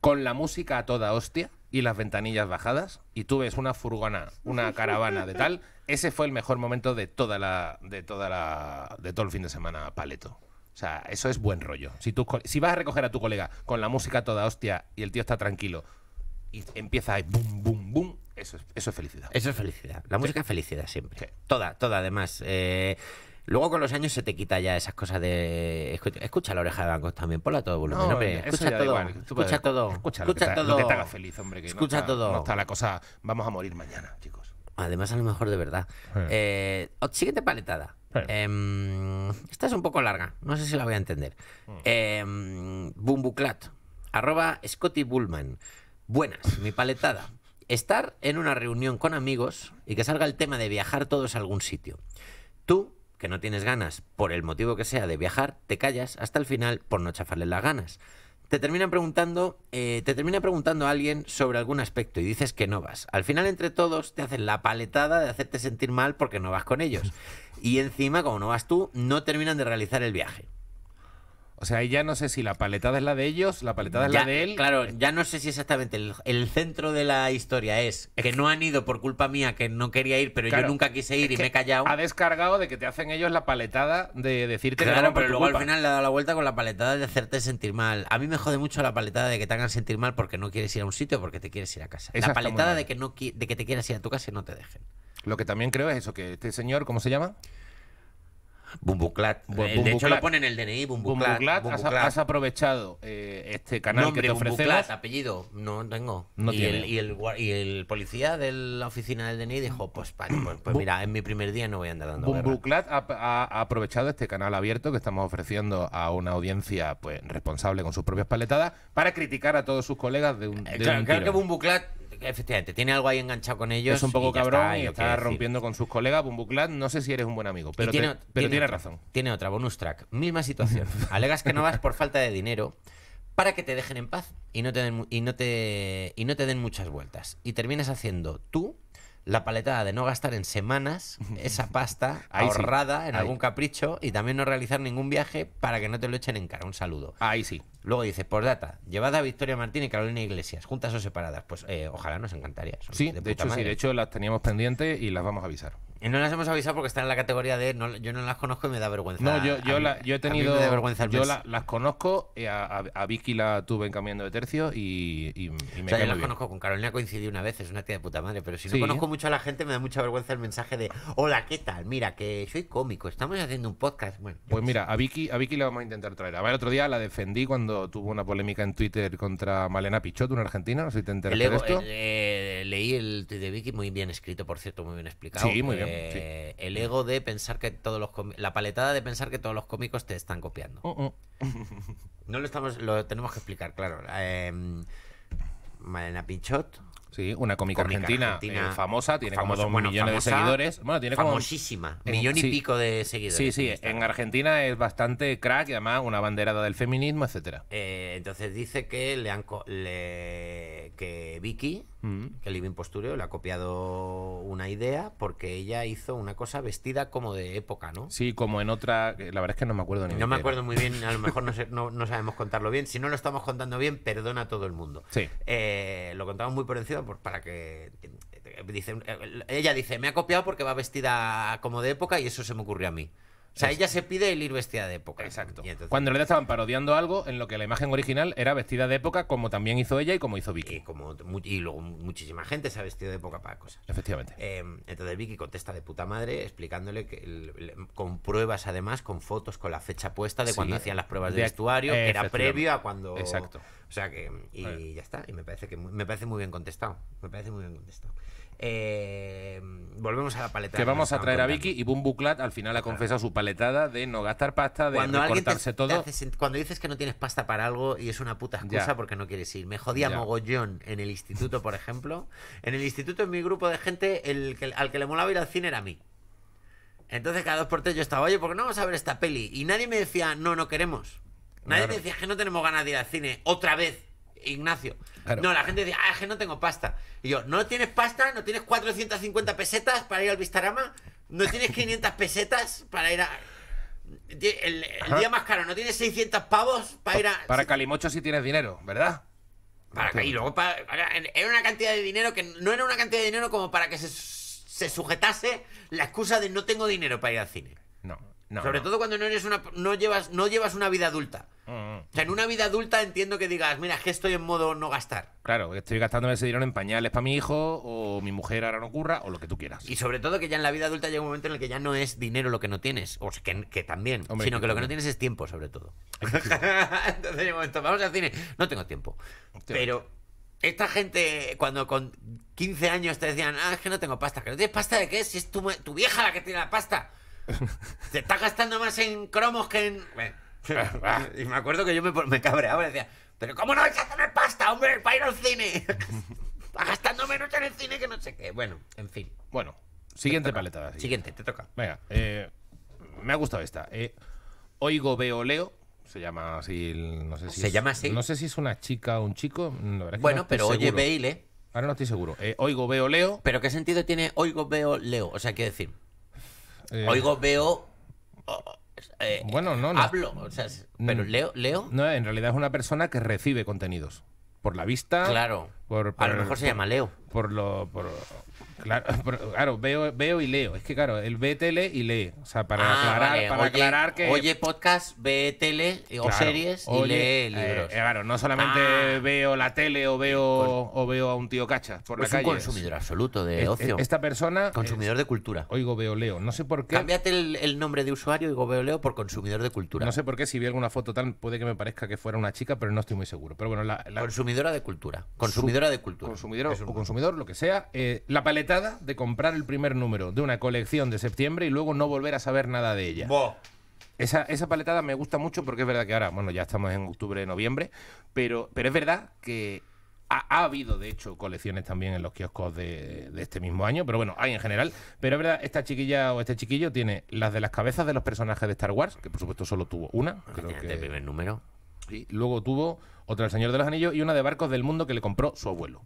[SPEAKER 1] con la música a toda hostia y las ventanillas bajadas y tú ves una furgona, una caravana de tal, ese fue el mejor momento de toda la de toda la de todo el fin de semana paleto. O sea, eso es buen rollo. Si tú si vas a recoger a tu colega con la música a toda hostia y el tío está tranquilo y empieza ahí boom, boom, bum, eso es, eso es felicidad. Eso es felicidad. La música es
[SPEAKER 2] felicidad siempre. Toda, toda además eh, Luego con los años se te quita ya esas cosas de. Escucha, la oreja de bancos también, ponla todo volumen, Escucha todo, escucha, todo, escucha todo. Escucha, todo. te feliz, hombre. está, la cosa. Vamos a morir mañana, chicos. Además, a lo mejor de verdad. Eh, siguiente paletada. Em, esta es un poco larga. No sé si la voy a entender. Mm. Em, Bumbuclat. Arroba Scotty Bullman. Buenas, mi paletada. Estar en una reunión con amigos y que salga el tema de viajar todos a algún sitio. Tú no tienes ganas, por el motivo que sea, de viajar, te callas hasta el final por no chafarle las ganas. Te terminan preguntando, eh, te termina preguntando alguien sobre algún aspecto y dices que no vas. Al final, entre todos, te hacen la paletada de hacerte sentir mal porque no vas con ellos. Y encima, como no vas tú, no terminan de realizar el viaje. O sea, ya no sé si la paletada es la de ellos, la paletada es la de él. Claro, ya no sé si exactamente el, centro de la historia es que no han ido por culpa mía,
[SPEAKER 1] que no quería ir, pero yo nunca quise ir y me he callado. Ha descargado de que te hacen ellos la paletada
[SPEAKER 2] de decirte que no. Claro, pero luego al final le ha dado la vuelta con la paletada de hacerte sentir mal. A mí me jode mucho la paletada de que te hagan sentir mal porque no quieres ir a un sitio porque te quieres ir a casa. la paletada de que, no, de que te quieras ir a tu casa y no te
[SPEAKER 1] dejen. Lo que también creo es eso, que este señor, ¿cómo se llama? Bumbuclat. Eh, de hecho lo ponen en el DNI, Bumbuclat. Has, aprovechado eh, este canal que te ofrecemos. apellido,
[SPEAKER 2] no tengo. y, el, y, policía de la oficina del DNI dijo, pues, pues, pues mira, en mi primer día no voy a andar dando Bumbuclat
[SPEAKER 1] ha, aprovechado este canal abierto que estamos ofreciendo a una audiencia pues responsable con sus propias paletadas para criticar a todos sus colegas de un, de eh, que
[SPEAKER 2] Bumbuclat efectivamente, tiene algo ahí enganchado con ellos. Es un poco cabrón está, y rompiendo
[SPEAKER 1] con sus colegas. Bumbuclad, no sé si eres un buen amigo, pero, tiene, pero tiene, razón. Tiene otra, bonus track. Misma situación. Alegas que no vas por falta de dinero
[SPEAKER 2] para que te dejen en paz y no te y no te, y no te den muchas vueltas. Y terminas haciendo tú la paletada de no gastar en semanas esa pasta ahorrada en algún capricho y también no realizar ningún viaje para que no te lo echen en cara. Un saludo. Ahí sí. Luego dices, por data, llevada a Victoria Martín y Carolina Iglesias, juntas o separadas. Pues eh, ojalá nos encantaría. sí, de, hecho, sí, de hecho
[SPEAKER 1] las teníamos pendientes y las vamos a avisar.
[SPEAKER 2] No las hemos avisado porque están en la categoría de yo no las conozco y me da vergüenza. No, yo, la, yo he tenido. yo
[SPEAKER 1] las conozco, eh, a, a, Vicky la tuve en de tercio y, y, me o sea, yo las conozco, con Carolina coincidí una vez, es una tía de puta madre, pero si no conozco mucho a la gente
[SPEAKER 2] me da mucha vergüenza el mensaje de Hola, ¿qué tal? Mira, que soy cómico, estamos haciendo un podcast. Bueno,
[SPEAKER 1] pues mira, a Vicky, a Vicky la vamos a intentar traer. A ver, otro día la defendí cuando tuvo una polémica en Twitter contra Malena Pichot, una argentina, no sé si te enteraste esto leí el tweet de Vicky, muy bien escrito,
[SPEAKER 2] por cierto, muy bien explicado. Sí, muy bien. Eh, el ego de pensar que todos los La paletada de pensar que todos los cómicos te están copiando.
[SPEAKER 1] Oh, oh.
[SPEAKER 2] no lo estamos. Lo tenemos que explicar, claro. Eh,
[SPEAKER 1] Malena Pinchot. Sí, una cómica, argentina, eh, famosa, tiene como dos millones de seguidores. Bueno, tiene como, famosísima, millón y pico de seguidores. Sí, sí, en, Argentina es bastante crack y además una banderada del feminismo, etcétera.
[SPEAKER 2] Eh, entonces
[SPEAKER 1] dice que le han
[SPEAKER 2] que Vicky Mm. el que Living Postureo le ha copiado una idea porque ella hizo una cosa vestida como de época, ¿no?
[SPEAKER 1] Sí, como en otra, la verdad es que no me acuerdo ni No me acuerdo
[SPEAKER 2] muy bien, a lo mejor no, no, sabemos contarlo bien. Si no lo estamos contando bien, perdona a todo el mundo. Sí. Eh, lo contamos muy por encima para que... Eh, ella dice, me ha copiado porque va vestida como de época y eso se me ocurrió a mí. O sea, ella se pide el ir
[SPEAKER 1] vestida de época. Exacto. Cuando le pues, estaban parodiando algo en lo que la imagen original era vestida de época, como también hizo ella y como hizo Vicky. Y, como, luego muchísima gente se ha vestido de época para cosas. Efectivamente.
[SPEAKER 2] Em, entonces Vicky contesta de puta madre explicándole que con pruebas además, con fotos, con la fecha puesta de cuando hacían las pruebas de, vestuario, era previo a cuando... Exacto. O sea que... Y ya está. Y me parece, que, me parece muy bien contestado. Me parece muy bien contestado. Eh, volvemos a la
[SPEAKER 1] paletada. Que vamos a traer a Vicky y Boom al final ha confesado su paletada de no gastar pasta, de no recortarse todo.
[SPEAKER 2] cuando dices que no tienes pasta para algo y es una puta excusa porque no quieres ir. Me jodía mogollón en el instituto, por ejemplo. En el instituto, en mi grupo de gente, el, al que le molaba ir al cine era a mí. Entonces cada dos por tres yo estaba, oye, ¿por qué no vamos a ver esta peli? Y nadie me decía, no, no queremos. Nadie me decía que no tenemos ganas de ir al cine otra vez. Ignacio. No, la gente decía ah, es que no tengo pasta. Y yo, ¿no tienes pasta? ¿No tienes 450 pesetas para ir al Vistarama? ¿No tienes 500 pesetas para ir a... El, día más caro, ¿no tienes 600 pavos para ir a...
[SPEAKER 1] Para Calimocho si tienes dinero, ¿verdad? Para, y luego
[SPEAKER 2] era una cantidad de dinero que no era una cantidad de dinero como para que se, se sujetase la excusa de no tengo dinero para ir al cine.
[SPEAKER 1] No, sobre
[SPEAKER 2] todo cuando no eres una no llevas no llevas una vida adulta. Mm, mm. O sea, en una vida adulta entiendo que digas, mira, es que estoy en modo no gastar.
[SPEAKER 1] Claro, estoy gastándome ese dinero en pañales para mi hijo o mi mujer ahora no curra o lo que tú quieras. Y sobre todo que ya en la vida adulta llega un momento en el que ya no es dinero lo que no tienes, o sea, que, también, sino que, lo que no tienes es
[SPEAKER 2] tiempo sobre todo. Entonces, llega un momento, vamos al cine, no tengo tiempo. Pero esta gente cuando con 15 años te decían, ah, es que no tengo pasta, que no tienes pasta de qué, si es tu, tu vieja la que tiene la pasta. Te está gastando más en cromos que en. Y me acuerdo que yo me, me cabreaba y decía, pero ¿cómo no vais a tener pasta, hombre, para ir al cine? Está gastando menos en el cine que no sé qué.
[SPEAKER 1] Bueno, en fin. Bueno, siguiente paleta. Siguiente, te toca. Venga, eh, me ha gustado esta. Eh, oigo, veo, leo. Se llama así, no sé si Se es, llama No sé si es una chica o un chico. bueno, pero oye, ve y lee. Ahora no estoy seguro. Eh, oigo, veo, leo. Pero ¿qué sentido tiene oigo, veo, leo? O sea, quiero decir... Eh, Oigo, veo. Oh, eh, bueno, no, Hablo, o pero mm. leo, leo. No, en realidad es una persona que recibe contenidos. Por la vista. Claro. a lo mejor se llama Leo. Por lo. Por, Claro, claro, veo, veo y leo. Es que claro, el ve tele y lee. O sea, para ah, aclarar, que. Oye podcast, ve tele eh, o series y lee eh, libros. Eh, claro, no solamente ah. veo la tele o veo o veo a un tío cacha por la calle. Es un consumidor absoluto de este, ocio. Esta persona. Consumidor de cultura. Oigo veo leo. No sé por qué. Cámbiate el, nombre de usuario, oigo veo leo, por consumidor de cultura. No sé por qué, si vi alguna foto tal, puede que me parezca que fuera una chica, pero no estoy muy seguro. Pero bueno, Consumidora de cultura. Consumidora de cultura. Consumidora o consumidor, lo que sea. la paleta de comprar el primer número de una colección de septiembre y luego no volver a saber nada de ella. Esa, paletada me gusta mucho porque es verdad que ahora, bueno, ya estamos en octubre, noviembre, pero, pero es verdad que ha, habido, de hecho, colecciones también en los kioscos de, este mismo año, pero bueno, hay en general. Pero es verdad, esta chiquilla o este chiquillo tiene las de las cabezas de los personajes de Star Wars, que por supuesto solo tuvo una. Ah, creo que... El primer número. Y luego tuvo otra del Señor de los Anillos y una de Barcos del Mundo que le compró su abuelo.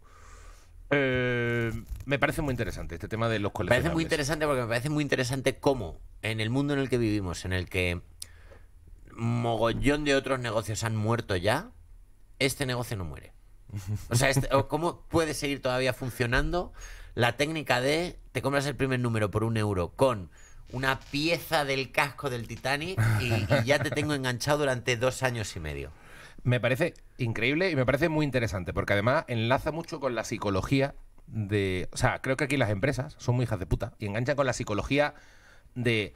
[SPEAKER 1] Eh, me parece muy interesante este tema de los coleccionables. Me parece muy interesante porque me parece muy interesante cómo en el mundo en el que vivimos, en el que
[SPEAKER 2] mogollón de otros negocios han muerto ya, este negocio no muere. O sea, este, ¿cómo puede seguir todavía funcionando la técnica de te compras el primer número por un euro con una pieza del casco del Titanic y
[SPEAKER 1] ya te tengo enganchado durante dos años y medio? Me parece increíble y me parece muy interesante, porque además enlaza mucho con la psicología de. O sea, creo que aquí las empresas son muy hijas de puta y enganchan con la psicología de.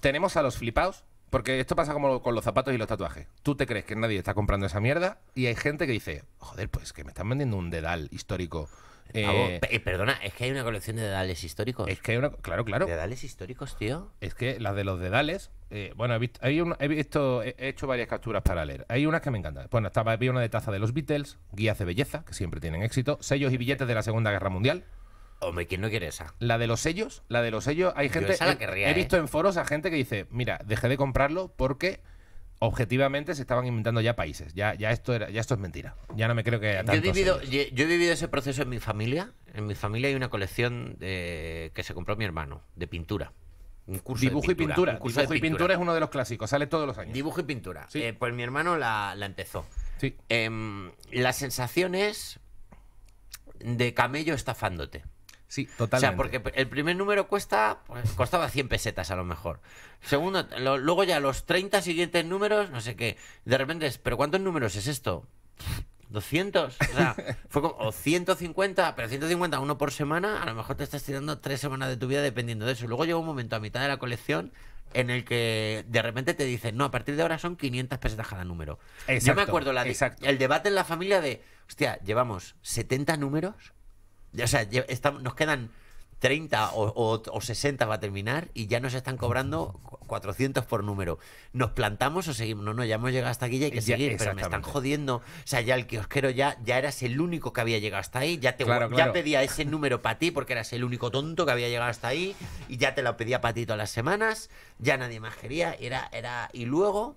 [SPEAKER 1] Tenemos a los flipados, porque esto pasa como con los zapatos y los tatuajes. Tú te crees que nadie está comprando esa mierda y hay gente que dice, joder, pues que me están vendiendo un dedal histórico eh, eh, perdona, es que hay una colección de dedales históricos. Es que hay una. Claro, claro. ¿Dedales históricos, tío? Es que las de los dedales. Eh, bueno, he visto, he hecho varias capturas para leer. Hay unas que me encantan. Bueno, estaba, había una de taza de los Beatles, guías de belleza, que siempre tienen éxito, sellos y billetes de la Segunda Guerra Mundial. Hombre, ¿quién no quiere esa? La de los sellos, la de los sellos, hay gente. he visto en foros a gente que dice: Mira, dejé de comprarlo porque objetivamente se estaban inventando ya países. Ya, ya, esto, era, ya esto es mentira. Ya no me creo que... Yo he, vivido, yo, he vivido ese proceso en mi familia. En mi familia hay una colección que
[SPEAKER 2] se compró mi hermano, de pintura. dibujo y pintura. dibujo y pintura es uno de los clásicos, sale todos los años. Dibujo y pintura. Eh, pues mi hermano la, empezó. Sí. Eh, la sensación es de camello estafándote. Sí, totalmente. O sea, porque el primer número cuesta, pues, costaba 100 pesetas a lo mejor. Segundo, luego ya los 30 siguientes números, no sé qué. De repente es, ¿pero cuántos números es esto? 200, o sea, fue como, o 150, pero 150 uno por semana, a lo mejor te estás tirando tres semanas de tu vida dependiendo de eso. Luego llega un momento a mitad de la colección en el que de repente te dicen, no, a partir de ahora son 500 pesetas cada número. Yo me acuerdo la el debate en la familia de, hostia, llevamos 70 números o sea, nos quedan 30 o, 60 para terminar y ya nos están cobrando 400 por número. ¿Nos plantamos o seguimos? No, no, ya hemos llegado hasta aquí y hay que seguir, pero me están jodiendo. O sea, ya el kiosquero ya, ya eras el único que había llegado hasta ahí, ya te pedía ese número para ti porque eras el único tonto que había llegado hasta ahí y ya te lo pedía para ti todas las semanas, ya nadie más quería, era, era... Y luego,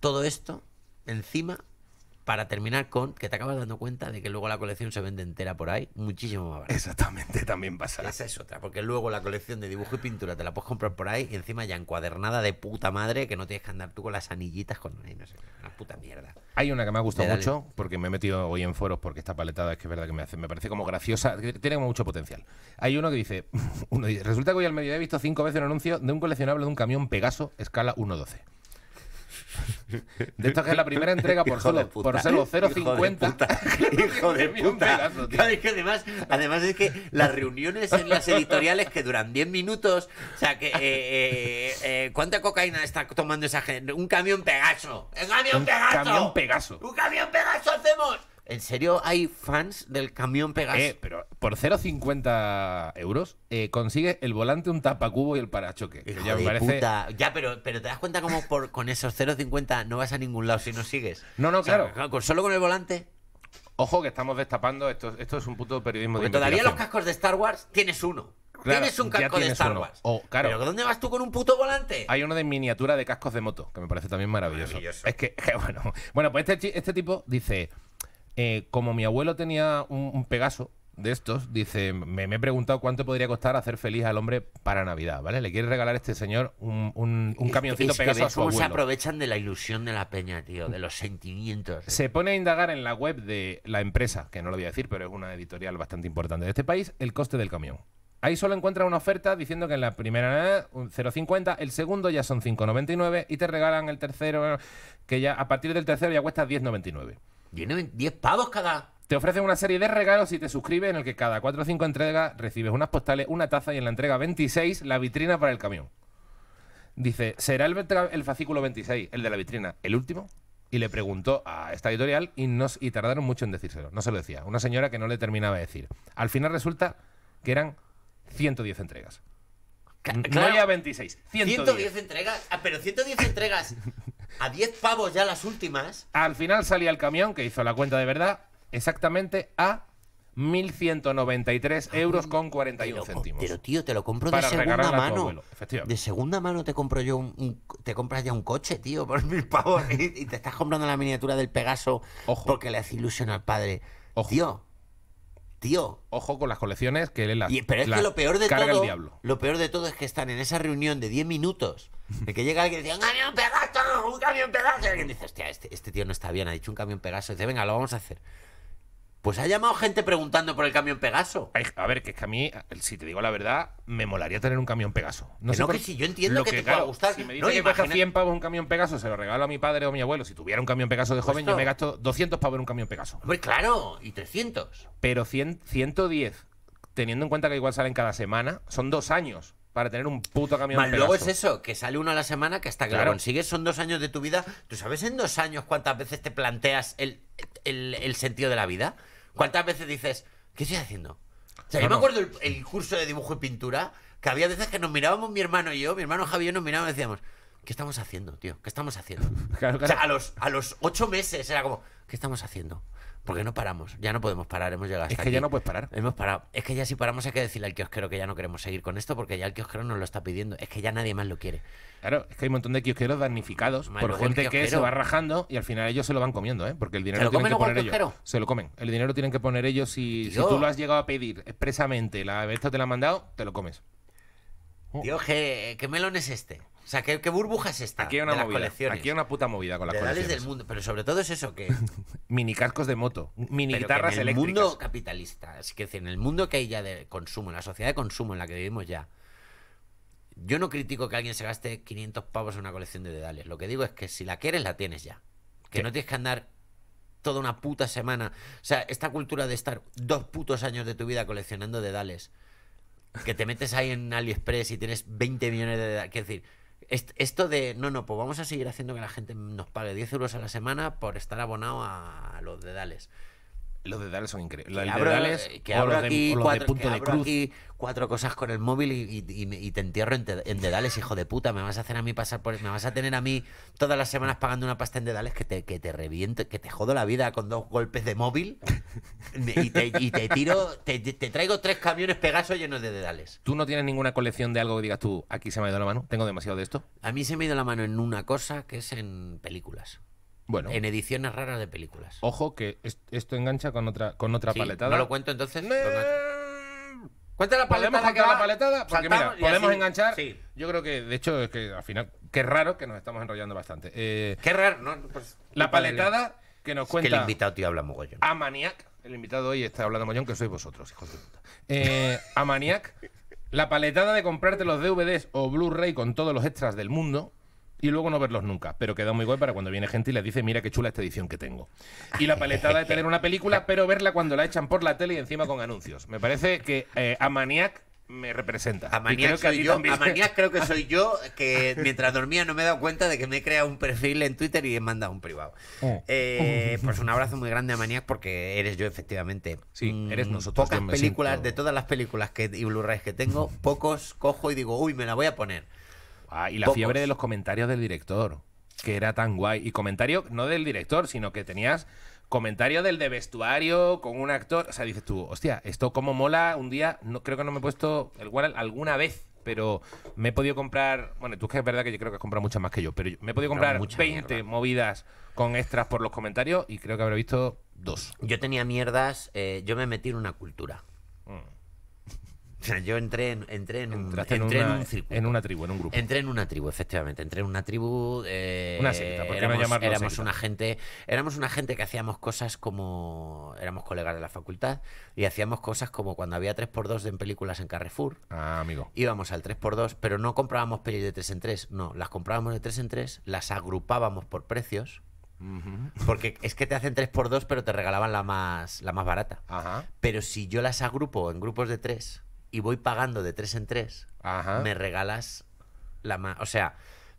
[SPEAKER 2] todo esto, encima, para terminar con que te acabas dando cuenta de que luego la colección se vende entera por ahí, muchísimo más barato. Exactamente, también pasa. Esa es otra, porque luego la colección de dibujo y pintura te la puedes comprar por ahí y encima ya encuadernada de puta madre que no tienes que andar tú con las anillitas con no sé, una puta mierda.
[SPEAKER 1] Hay una que me ha gustado mucho porque me he metido hoy en foros porque está paletada es que es verdad que me, hace, me parece como graciosa, tiene como mucho potencial. Hay uno que dice, resulta que hoy al mediodía he visto cinco veces un anuncio de un coleccionable de un camión Pegaso escala 1.12. De esto que es la primera entrega por solo, por 0,50.
[SPEAKER 2] Hijo de puta. además, además es que las reuniones en las editoriales que duran 10 minutos, o sea que eh, eh, eh, ¿cuánta cocaína está tomando esa gente? Un camión Un camión Pegaso. Un camión Pegaso. Un camión Pegaso hacemos. ¿En
[SPEAKER 1] serio hay fans del camión Pegasus? Eh, pero por 0,50 euros consigues eh, consigue el volante, un tapacubo y el parachoque. ya, parece...
[SPEAKER 2] ya, pero, pero te das cuenta cómo con esos 0,50 no vas a ningún lado si no sigues. No, no, claro. Solo con el volante.
[SPEAKER 1] Ojo que estamos destapando, esto, esto es un puto periodismo Porque de todavía los
[SPEAKER 2] cascos de Star Wars tienes uno. tienes un casco de Star Wars. Pero
[SPEAKER 1] ¿dónde vas tú con un
[SPEAKER 2] puto volante?
[SPEAKER 1] Hay uno de miniatura de cascos de moto, que me parece también maravilloso. Es que, bueno. Bueno, pues este, este tipo dice. Eh, como mi abuelo tenía un, Pegaso de estos, dice, me, he preguntado cuánto podría costar hacer feliz al hombre para Navidad, ¿vale? Le quiere regalar a este señor un, camioncito Pegaso cómo se
[SPEAKER 2] aprovechan de la ilusión de la peña, tío, de los sentimientos.
[SPEAKER 1] Se eh. pone a indagar en la web de la empresa, que no lo voy a decir, pero es una editorial bastante importante de este país, el coste del camión. Ahí solo encuentra una oferta diciendo que en la primera 0,50, el segundo ya son 5,99 y te regalan el tercero, que ya a partir del tercero ya cuesta 10,99. Viene 10 pavos cada. Te ofrecen una serie de regalos si te suscribes en el que cada 4 o 5 entregas recibes unas postales, una taza y en la entrega 26 la vitrina para el camión. Dice, ¿será el, el fascículo 26, el de la vitrina, el último? Y le preguntó a esta editorial y, nos, y tardaron mucho en decírselo. No se lo decía. Una señora que no le terminaba de decir. Al final resulta que eran 110 entregas. no había 26. 110.
[SPEAKER 2] entregas. Ah, pero 110 entregas
[SPEAKER 1] a 10 pavos ya las últimas. Al final salía el camión, que hizo la cuenta de verdad, exactamente a 1.193 ah, euros con 41 céntimos. Pero tío, te lo compro de segunda mano.
[SPEAKER 2] de segunda mano te compro yo un, te compras ya un coche, tío, por mil pavos y, te estás comprando la miniatura del Pegaso porque le hace ilusión al padre. Ojo. Tío, Tío. Ojo con las colecciones que las. pero es que lo peor de todo. Lo peor de todo es que están en esa reunión de 10 minutos. De que llega alguien y dice: ¡Un camión pedazo ¡Un camión pedazo Y alguien dice: Hostia, este, este, tío no está bien, ha dicho un camión pedazo dice: Venga, lo vamos a hacer.
[SPEAKER 1] Pues ha llamado gente preguntando por el camión Pegaso. a ver, que es que a mí, si te digo la verdad, me molaría tener un camión Pegaso. No sé que si yo entiendo que, te pueda gustar. Si me dices no, que imagina... 100 pavos un camión Pegaso, se lo regalo a mi padre o a mi abuelo. Si tuviera un camión Pegaso de joven, yo me gasto 200 pavos ver un camión Pegaso. Pues claro, y 300. Pero 110, teniendo en cuenta que igual salen cada semana, son dos años para tener un puto camión. Mal, luego es
[SPEAKER 2] eso, que sale uno a la semana que hasta que claro. lo consigues son dos años de tu vida. ¿Tú sabes en dos años cuántas veces te planteas el sentido de la vida? ¿Cuántas veces dices, ¿qué estoy haciendo? O sea, yo me acuerdo el, curso de dibujo y pintura, que había veces que nos mirábamos mi hermano y yo, mi hermano Javier nos mirábamos y decíamos, ¿qué estamos haciendo, tío? ¿Qué estamos haciendo? a los, a los ocho meses era como, ¿qué estamos haciendo? Porque no paramos, ya no podemos parar, hemos llegado hasta Es que ya no puedes parar. Hemos parado. Es que ya si paramos hay que decirle al kiosquero que ya no queremos
[SPEAKER 1] seguir con esto porque ya el kiosquero nos lo está pidiendo. Es que ya nadie más lo quiere. Claro, es que hay un montón de kiosqueros damnificados por gente que se va rajando y al final ellos se lo van comiendo, ¿eh? Porque el dinero ¿Se lo tienen que poner ellos. Se lo comen. El dinero tienen que poner ellos si tú lo has llegado a pedir expresamente, la vez te la han mandado, te lo comes.
[SPEAKER 2] Dios, qué melón es este? O sea, ¿qué, burbujas burbuja Aquí hay una de Aquí una puta movida con las colecciones. del mundo, pero sobre todo es eso que
[SPEAKER 1] mini cascos de moto, mini guitarras en el mundo
[SPEAKER 2] capitalista, es que decir, en el mundo que hay ya de consumo, en la sociedad de consumo en la que vivimos ya. Yo no critico que alguien se gaste 500 pavos en una colección de dedales. Lo que digo es que si la quieres la tienes ya. Que no tienes que andar toda una puta semana. O sea, esta cultura de estar dos putos años de tu vida coleccionando dedales, que te metes ahí en AliExpress y tienes 20 millones de dedales, decir, esto de, no, no, pues vamos a seguir haciendo que la gente nos pague 10 euros a la semana por estar abonado a los dedales. Los dedales son increíbles. que abro eh, aquí, cuatro, cosas con el móvil y, te entierro en, dedales, hijo de puta. Me vas a hacer a mí pasar por me vas a tener a mí todas las semanas pagando una pasta en dedales que te, que te reviento, que te jodo la vida con dos golpes de móvil y te, tiro, te, te, traigo tres camiones Pegaso llenos de dedales.
[SPEAKER 1] ¿Tú no tienes ninguna colección de algo que digas tú, aquí se me ha ido la mano? ¿Tengo demasiado de esto? A mí se me ha ido la mano en una cosa que es en películas. Bueno. En ediciones raras de películas. Ojo que esto engancha con otra, con otra paletada. No lo cuento entonces. No. Cuenta la paletada. ¿Podemos la paletada? Porque mira, podemos enganchar. Sí. Yo creo que, de hecho, es que al final, qué raro que nos estamos enrollando bastante. Eh, qué raro, ¿no? Pues, la paletada que nos cuenta. Es que el invitado tío habla mogollón. A Maniac. El invitado hoy está hablando mogollón, que sois vosotros, hijos de puta. Eh, a Maniac. La paletada de comprarte los DVDs o Blu-ray con todos los extras del mundo y luego no verlos nunca. Pero queda muy guay para cuando viene gente y les dice, mira qué chula esta edición que tengo. Y la paletada de tener una película, pero verla cuando la echan por la tele y encima con anuncios. Me parece que eh, me representa. A creo que soy yo, que mientras dormía no me he dado cuenta de que me he
[SPEAKER 2] creado un perfil en Twitter y he mandado un privado. Oh. Eh, oh. pues un abrazo muy grande a porque
[SPEAKER 1] eres yo, efectivamente. Sí, mm, eres nosotros. Pocas películas,
[SPEAKER 2] de todas las películas que, y Blu-rays que tengo,
[SPEAKER 1] pocos cojo y digo, uy, me la voy a poner. Ah, y la fiebre de los comentarios del director, que era tan guay. Y comentario no del director, sino que tenías comentario del de vestuario con un actor. O sea, dices tú, hostia, esto como mola. Un día, no, creo que no me he puesto el alguna vez, pero me he podido comprar. Bueno, tú es que es verdad que yo creo que has comprado muchas más que yo, pero me he podido comprar movidas con extras por los comentarios y creo que habré visto dos. Yo
[SPEAKER 2] tenía mierdas, eh, yo me metí en una cultura. Mm yo entré, en, entré, en, un, en, una, tribu, en un grupo. Entré en una tribu, efectivamente. Entré en una tribu. Eh, una secta, ¿por qué éramos, no una gente Éramos una gente que hacíamos cosas como. Éramos colegas de la facultad y hacíamos cosas como cuando había 3x2 en películas en Carrefour. Ah, amigo. Íbamos al 3x2, pero no comprábamos pelis de 3 en 3. No, las comprábamos de 3 en 3, las agrupábamos por precios. Porque es que te hacen 3x2, pero te regalaban la más, la más barata. Ajá. Pero si yo las agrupo en grupos de 3, y voy pagando de tres en tres, me regalas la... Ma o sea,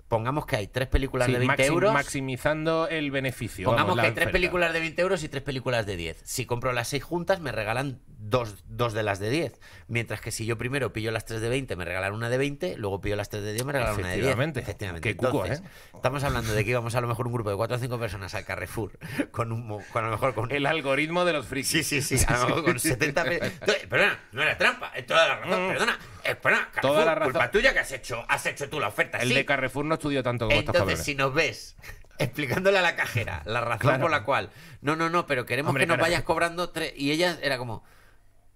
[SPEAKER 2] pongamos que hay tres películas de 20 euros.
[SPEAKER 1] Maximizando el beneficio. Pongamos que hay tres
[SPEAKER 2] películas de 20 euros y tres películas de 10. Si compro las seis juntas, me regalan dos, dos de las de 10. Mientras que si yo primero pillo las tres de 20, me regalan una de 20, luego pillo las tres de 10, me regalan una de 10. Efectivamente. Qué ¿eh? Estamos hablando de que íbamos a lo mejor un grupo de cuatro o cinco personas al Carrefour con, un, con a lo mejor con. El algoritmo de
[SPEAKER 1] los frikis. Sí, sí, sí. con 70 Entonces,
[SPEAKER 2] Perdona, no era trampa. Es toda la razón. Mm. Perdona. Espera, Carrefour, toda la razón. culpa tuya que has hecho, has hecho tú la oferta. El de
[SPEAKER 1] Carrefour no estudió tanto como Entonces, si
[SPEAKER 2] nos ves explicándole a la cajera la razón por la cual, no, no, no, pero queremos que nos vayas cobrando tres. Y ella era como,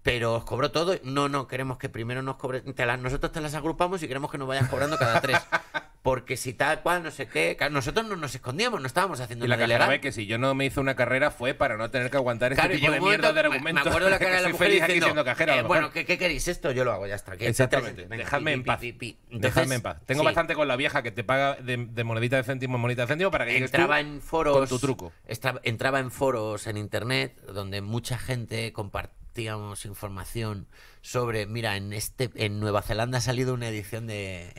[SPEAKER 2] pero os cobró todo. No, no, queremos que primero nos cobre. Te las, nosotros te las agrupamos y queremos que nos vayas cobrando cada tres. porque si tal cual, no sé qué.
[SPEAKER 1] Nosotros no nos escondíamos, no estábamos haciendo y la verdad que si yo no me hice una carrera fue para no tener que aguantar este tipo de mierda de argumentos. Me acuerdo la cara de la mujer cajera, eh, bueno, ¿qué, queréis esto? Yo lo hago, ya está. Exactamente. Dejadme en paz. Dejadme en paz. Tengo bastante con la vieja que te paga de, de, monedita de céntimo en monedita de céntimo para que entraba en foros, con tu truco. entraba en foros en internet donde
[SPEAKER 2] mucha gente compartíamos información sobre, mira, en este en Nueva Zelanda ha salido una edición de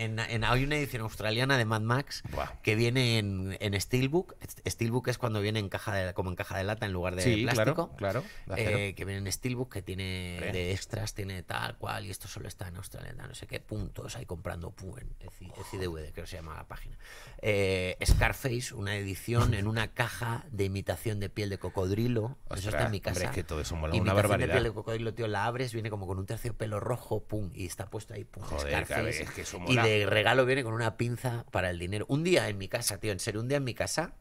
[SPEAKER 2] hay una edición australiana de Mad Max que viene en, en, steelbook. Steelbook es cuando viene en caja de, como en caja de lata en lugar de plástico. Claro, claro eh, que viene en steelbook que tiene de extras, tiene tal cual y esto solo está en Australia, no sé qué puntos ahí comprando pu en creo que se llama la página. Eh, Scarface, una edición en una caja de imitación de piel de cocodrilo. eso está en mi casa. es que todo eso mola una barbaridad. de piel de cocodrilo, tío, la abres, viene como con un pelo rojo, pum, y está puesto ahí, pum, es que Y de regalo viene con una pinza para el dinero. Un día en mi casa, tío, en serio, un día en mi casa,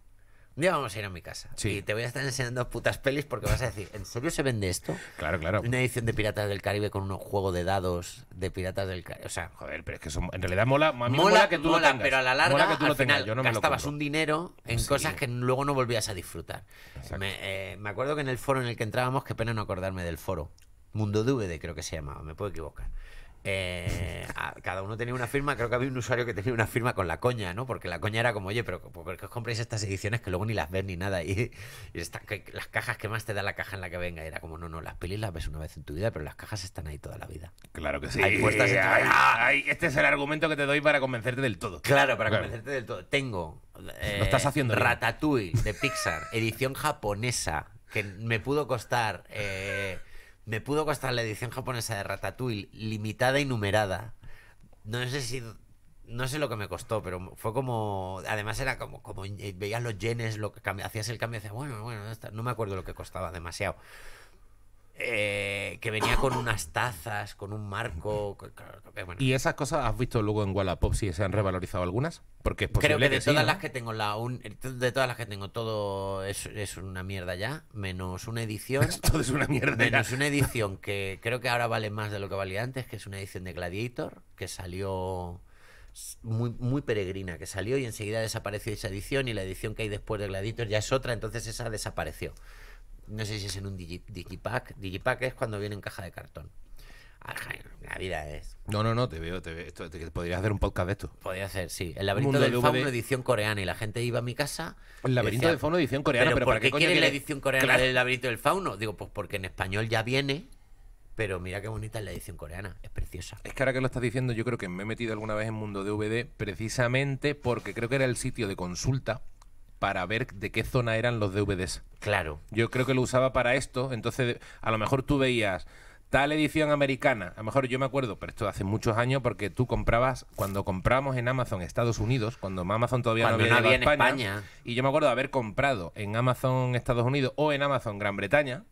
[SPEAKER 2] un día vamos a ir a mi casa. Y te voy a estar enseñando putas pelis porque vas a decir, ¿en serio se vende esto? Claro, claro. Una edición de Piratas del Caribe con un juego de dados de Piratas del Caribe. O sea, joder, pero es que eso, en realidad mola. mola, que tú lo tengas. pero a la larga al final gastabas un dinero en cosas que luego no volvías a disfrutar. Me, eh, me, acuerdo que en el foro en el que entrábamos, qué pena no acordarme del foro. Mundo DVD creo que se llamaba, me puedo equivocar. Eh, cada uno tenía una firma, creo que había un usuario que tenía una firma con la coña, ¿no? Porque la coña era como, oye, pero ¿por qué os compréis estas ediciones que luego ni las ves ni nada? Y, las cajas que más te da la caja en la que venga. era como, no, no, las pelis las ves una vez en tu vida, pero las cajas están ahí toda la vida. Claro que sí. Ahí puestas este es el
[SPEAKER 1] argumento que te doy para convencerte del todo. Claro, para convencerte del todo. Tengo. Eh, Lo estás haciendo.
[SPEAKER 2] Ratatouille de Pixar, edición japonesa, que me pudo costar. Eh, me pudo costar la edición japonesa de Ratatouille, limitada y numerada. No sé si. No sé lo que me costó, pero fue como. Además, era como. como veías los yenes, lo que hacías el cambio, decías, bueno, bueno, no me acuerdo lo que costaba, demasiado. Eh, que venía con unas tazas, con un marco. ¿Y
[SPEAKER 1] esas cosas has visto luego en Wallapop si se han revalorizado algunas? Porque es posible Creo que, de todas las que
[SPEAKER 2] tengo la de todas las que tengo todo es, una mierda ya, menos una edición. todo es una mierda. Menos una edición que creo que ahora vale más de lo que valía antes, que es una edición de Gladiator que salió muy, muy peregrina que salió y enseguida desapareció esa edición y la edición que hay después de Gladiator ya es otra, entonces esa desapareció. No sé si es en un digipack. Digipack es cuando viene en caja de cartón. La vida es. No, no, no, te veo, te veo.
[SPEAKER 1] podrías hacer un podcast de esto. Podría
[SPEAKER 2] hacer, sí. El laberinto del fauno edición coreana y la gente iba a mi casa. El laberinto del fauno edición coreana, pero, ¿por qué quieren la edición coreana del laberinto del fauno? Digo, pues
[SPEAKER 1] porque en español ya viene. Pero mira qué bonita es la edición coreana, es preciosa. Es que ahora que lo estás diciendo, yo creo que me he metido alguna vez en Mundo DVD precisamente porque creo que era el sitio de consulta para ver de qué zona eran los DVDs. Claro. Yo creo que lo usaba para esto, entonces a lo mejor tú veías tal edición americana, a lo mejor yo me acuerdo, pero esto hace muchos años porque tú comprabas, cuando compramos en Amazon Estados Unidos, cuando Amazon todavía no había, en España, y yo me acuerdo haber comprado en Amazon Estados Unidos o en Amazon Gran Bretaña,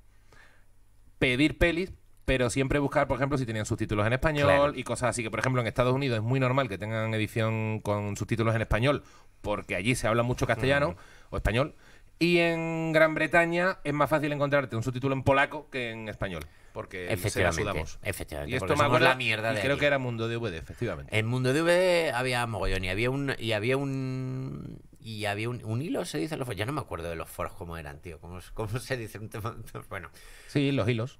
[SPEAKER 1] pedir pelis, pero siempre buscar, por ejemplo, si tenían subtítulos en español y cosas así. Que, por ejemplo, en Estados Unidos es muy normal que tengan edición con subtítulos en español, porque allí se habla mucho castellano o español. Y en Gran Bretaña es más fácil encontrarte un subtítulo en polaco que en español. Porque efectivamente, la Efectivamente, y esto me la mierda de Creo que era Mundo
[SPEAKER 2] DVD, efectivamente. En Mundo DVD había mogollón y había un. Y había un. Y había un, hilo, se dice los foros. Ya no me acuerdo de los foros cómo eran, tío. ¿Cómo, cómo se dice un tema? Bueno.
[SPEAKER 1] Sí, los hilos.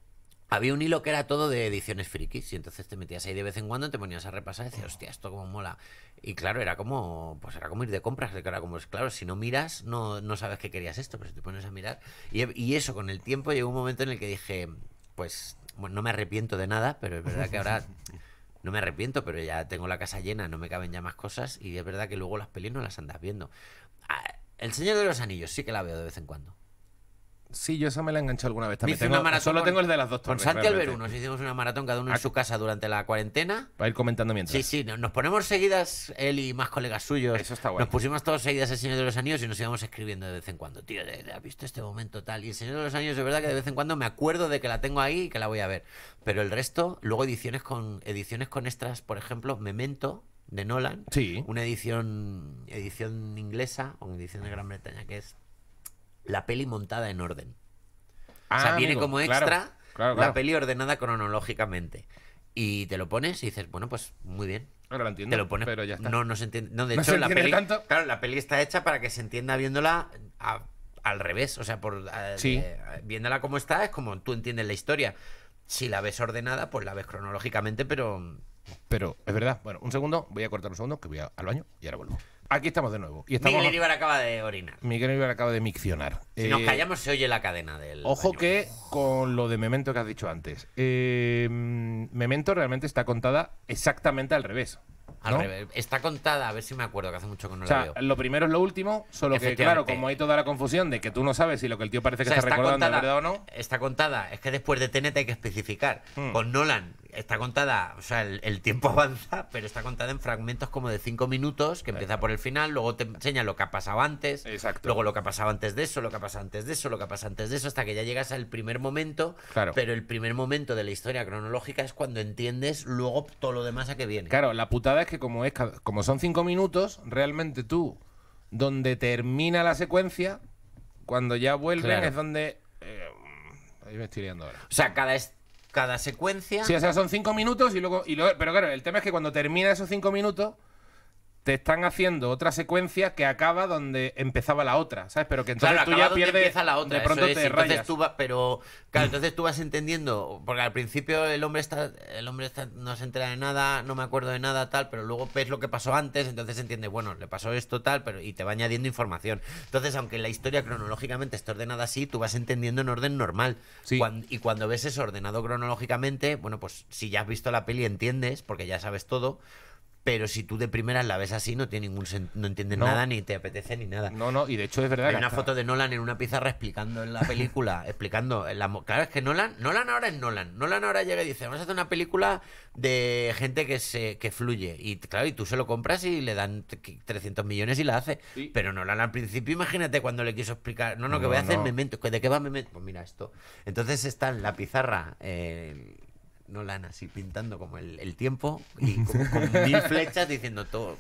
[SPEAKER 2] Había un hilo que era todo de ediciones frikis y entonces te metías ahí de vez en cuando, te ponías a repasar y decías, hostia, esto como mola. Y claro, era como, pues era como ir de compras, que era como, claro, si no miras, no, no sabes qué querías esto, pero si te pones a mirar. Y, eso, con el tiempo llegó un momento en el que dije, pues, no me arrepiento de nada, pero es verdad que ahora no me arrepiento, pero ya tengo la casa llena, no me caben ya más cosas y es verdad que luego las pelis no las andas viendo. Ah, el Señor de los Anillos sí que la veo de vez en cuando.
[SPEAKER 1] Sí, yo esa me la enganché alguna vez también. solo tengo el de las dos torres. Con Santi ver nos
[SPEAKER 2] hicimos una maratón cada uno en su casa durante la cuarentena. Para ir comentando mientras. Sí, sí, nos, ponemos seguidas, él y más colegas suyos. Eso está bueno. Nos pusimos todos seguidas el Señor de los años y nos íbamos escribiendo de vez en cuando. Tío, ha visto este momento tal? Y el Señor de los años de verdad que de vez en cuando me acuerdo de que la tengo ahí y que la voy a ver. Pero el resto, luego ediciones con, ediciones con extras, por ejemplo, Memento, de Nolan. Sí. Una edición edición inglesa o edición de Gran Bretaña que es la peli montada en orden. o sea, ah, viene como extra la peli ordenada cronológicamente. Y te lo pones y dices, bueno, pues muy bien. Ahora lo entiendo. Te lo pones. Pero ya está. No, no se entiende. No, de hecho, la peli. la peli está hecha para que se entienda viéndola al revés. O sea, por viéndola como está, es como tú entiendes la historia. Si la ves ordenada, pues la ves cronológicamente, pero.
[SPEAKER 1] Pero es verdad. Bueno, un segundo, voy a cortar un segundo, que voy al baño y ahora vuelvo. Aquí estamos de nuevo. Miguel Ibar acaba de orinar. Miguel Ibar acaba de miccionar. Si nos eh, callamos
[SPEAKER 2] se oye la cadena del. Ojo
[SPEAKER 1] que con lo de Memento que has dicho antes. Eh, Memento realmente está contada exactamente al revés.
[SPEAKER 2] Está contada, a ver si me acuerdo, que hace mucho que no
[SPEAKER 1] Lo primero es lo último, solo que claro, como hay toda la confusión de que tú no sabes si lo que el tío parece que está, recordando es verdad
[SPEAKER 2] o no. Está contada, es que después de TNT hay que especificar. Hmm. Con Nolan está contada, o sea, el, tiempo avanza, pero está contada en fragmentos como de cinco minutos, que empieza por el final, luego te enseña lo que ha pasado antes, luego lo que ha pasado antes de eso, lo que ha pasado antes de eso, lo que ha pasado antes de eso, hasta que ya llegas al primer momento,
[SPEAKER 1] pero el primer momento de la historia cronológica es cuando entiendes luego todo lo demás a que viene. Claro, la putada es que como, es, como son cinco minutos, realmente tú, donde termina la secuencia, cuando ya vuelven es donde... Eh, ahí me estoy liando ahora. O sea, cada cada secuencia. Sí, o sea, son cinco minutos y luego, y luego. Pero claro, el tema es que cuando termina esos cinco minutos te están haciendo otra secuencia que acaba donde empezaba la otra, ¿sabes? Pero que entonces tú ya pierdes empieza la otra, de pronto te entonces
[SPEAKER 2] Tú pero claro, entonces tú vas entendiendo, porque al principio el hombre está el hombre no se entera de nada, no me acuerdo de nada tal, pero luego ves lo que pasó antes, entonces entiendes, bueno, le pasó esto tal, pero y te va añadiendo información. Entonces, aunque la historia cronológicamente esté ordenada así, tú vas entendiendo en orden normal. y cuando ves eso ordenado cronológicamente, bueno, pues si ya has visto la peli entiendes porque ya sabes todo pero si tú de primera la ves así no tiene ningún no entiendes nada ni te apetece ni nada no no y de hecho es verdad hay una foto de Nolan en una pizarra explicando en la película explicando la claro es que Nolan Nolan ahora es Nolan Nolan ahora llega y dice vamos a hacer una película de gente que se que fluye y claro y tú se lo compras y le dan 300 millones y la hace pero Nolan al principio imagínate cuando le quiso explicar no no, que voy a hacer mementos. Memento de qué va Memento pues mira esto entonces está en la pizarra eh, no Lana, así pintando como el, tiempo y con mil flechas diciendo todo.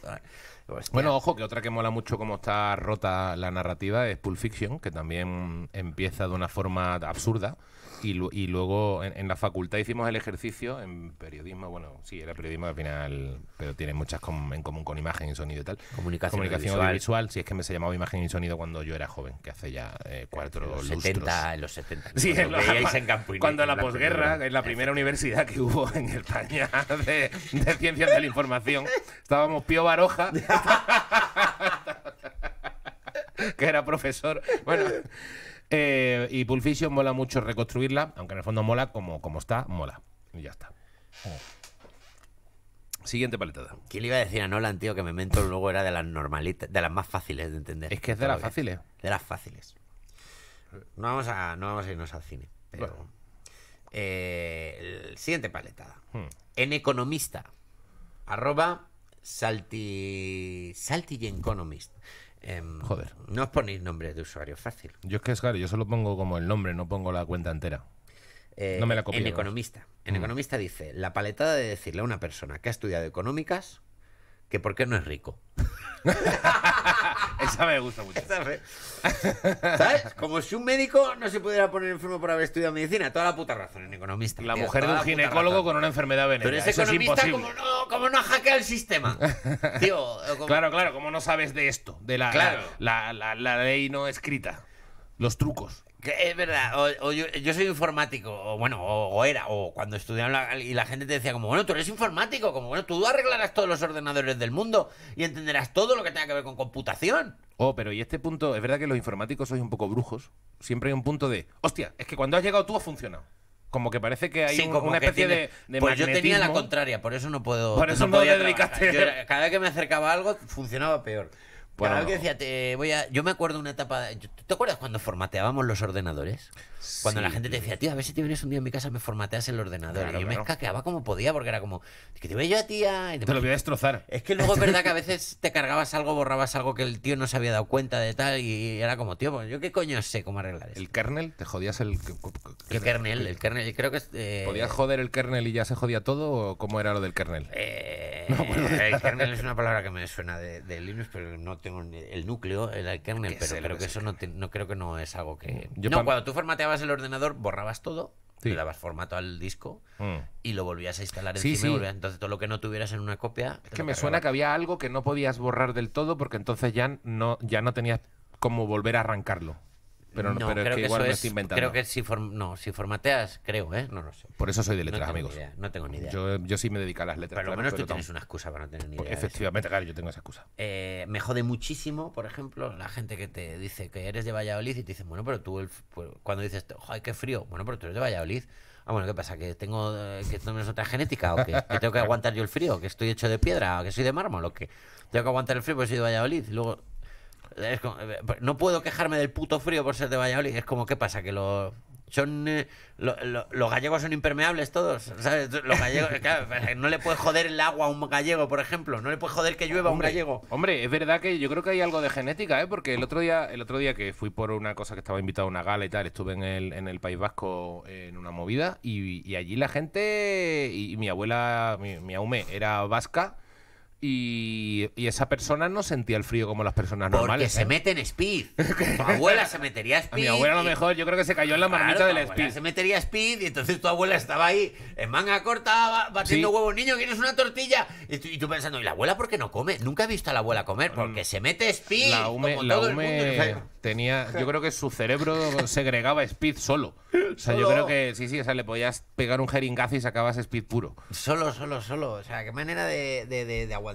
[SPEAKER 1] Bueno, ojo, que otra que mola mucho como está rota la narrativa es Pulp Fiction, que también empieza de una forma absurda y, luego en, la facultad hicimos el ejercicio en periodismo, bueno, sí, era periodismo al final, pero tiene muchas en común con imagen y sonido y tal. Comunicación, Comunicación audiovisual. si es que me se llamaba imagen y sonido cuando yo era joven, que hace ya eh, cuatro en lustros. 70, en los 70. Sí, cuando, en, los, cuando la, posguerra, en la primera universidad que hubo en España de, de ciencias de la información, estábamos Pío Baroja. que era profesor. Bueno, eh, y Pulp mola mucho reconstruirla, aunque en el fondo mola como, como está, mola. Y ya está.
[SPEAKER 2] Siguiente paletada. ¿Quién le iba a decir a Nolan, tío? Que Memento luego era de las normalitas, de las más fáciles de entender. Es que es de las fáciles. De las fáciles. No vamos a, irnos al cine, pero... Eh, el siguiente paletada. Hmm. En Economista. Arroba salti. Em, Joder. No os ponéis nombres de usuario fácil.
[SPEAKER 1] Yo es que es claro, yo solo pongo como el nombre, no pongo la cuenta entera. Eh, no me la copio. En Economista.
[SPEAKER 2] En mm. Economista dice: la paletada de decirle a una persona que ha estudiado económicas que por qué no es rico. Esa me gusta mucho. ¿Sabes? Como si un médico no se pudiera poner enfermo por haber estudiado medicina. Toda la puta razón, en
[SPEAKER 1] economista. La mujer de un ginecólogo con una enfermedad venérea. Pero es economista como, no, como el sistema. Claro, claro, como no sabes de esto, de la, la ley no escrita. Los trucos es verdad, o, yo, soy informático,
[SPEAKER 2] o bueno, o, era, o cuando estudiaba y la gente te decía como, bueno, tú eres informático, como, bueno, tú
[SPEAKER 1] arreglarás todos los ordenadores del mundo y entenderás todo lo que tenga que ver con computación. Oh, pero y este punto, es verdad que los informáticos sois un poco brujos, siempre hay un punto de, hostia, es que cuando has llegado tú ha funcionado. Como que parece que hay una especie de, Pues yo tenía la contraria,
[SPEAKER 2] por eso no puedo. Por podía cada vez que me acercaba a algo funcionaba peor te voy a... Yo me acuerdo una etapa... ¿Te acuerdas cuando formateábamos los ordenadores? Cuando la gente te decía, tío, a ver si te vienes un día en mi casa me formateas el ordenador. y yo me escaqueaba como podía, porque era como, te yo a tía...
[SPEAKER 1] te, lo voy a destrozar.
[SPEAKER 2] Es que luego es verdad que a veces te cargabas algo, borrabas algo que el tío no se había dado cuenta de
[SPEAKER 1] tal, y era como, tío, pues, yo qué coño sé cómo arreglar eso. ¿El kernel? ¿Te jodías el...? ¿Qué kernel? El kernel, creo que... Eh, ¿Podías joder el kernel y ya se jodía todo, o cómo era lo del kernel? Eh, pues, el kernel es una palabra
[SPEAKER 2] que me suena de Linux, pero no te el núcleo, el kernel, pero creo que eso no, creo que no es algo que. Mm. Yo no, cuando tú formateabas el ordenador, borrabas todo. Le dabas formato al disco mm. y lo volvías a instalar encima. entonces, todo lo que no tuvieras en una
[SPEAKER 1] copia. Es que me suena que había algo que no podías borrar del todo porque entonces ya no, ya no tenías cómo volver a arrancarlo. Pero, no, pero creo es que, igual me estoy inventando.
[SPEAKER 2] que si, no, si formateas, creo, ¿eh? No lo sé. Por eso soy de letras, amigos. no tengo ni idea. Yo,
[SPEAKER 1] yo, sí me dedico a las letras. Pero al menos tú tienes una excusa para no tener ni pues, idea. efectivamente, claro, yo tengo esa excusa.
[SPEAKER 2] Eh, me jode muchísimo, por ejemplo, la gente que te dice que eres de Valladolid y te dicen, bueno, pero tú, pues, cuando dices, ¡ay, qué frío! Bueno, pero tú eres de Valladolid. Ah, bueno, ¿qué pasa? ¿Que tengo eh, que otra genética o ¿Que tengo que aguantar yo el frío? ¿Que estoy hecho de piedra? ¿O que soy de mármol? ¿O que tengo que aguantar el frío porque soy de Valladolid? luego eh, pues, no puedo quejarme del puto frío por ser de Valladolid. Es como, ¿qué pasa? Que son eh, los gallegos son impermeables todos ¿sabes? los gallegos pues, no le puedes joder el agua a un gallego por ejemplo no le puedes joder que llueva a un gallego
[SPEAKER 1] hombre es verdad que yo creo que hay algo de genética ¿eh? porque el otro día el otro día que fui por una cosa que estaba invitado a una gala y tal estuve en el, en el País Vasco en una movida y, allí la gente y, mi abuela mi, mi era vasca y, esa persona no sentía el frío como las personas normales. Porque se ¿eh? mete en speed. tu abuela se
[SPEAKER 2] metería speed. A mi abuela a lo mejor,
[SPEAKER 1] yo creo que se cayó en la marmita del speed. Se metería
[SPEAKER 2] speed y entonces tu abuela estaba ahí en manga corta batiendo huevo. Niño, ¿quieres una tortilla? Y tú, pensando, ¿y la abuela por qué no come? Nunca he visto a la abuela comer porque mm. se mete speed. La UME, todo
[SPEAKER 1] tenía, yo creo que su cerebro segregaba speed solo. O sea, yo creo que sí, sí, o sea, le podías pegar un jeringazo y sacabas speed puro. Solo, solo, solo. O sea, qué manera de,
[SPEAKER 2] de, de aguantar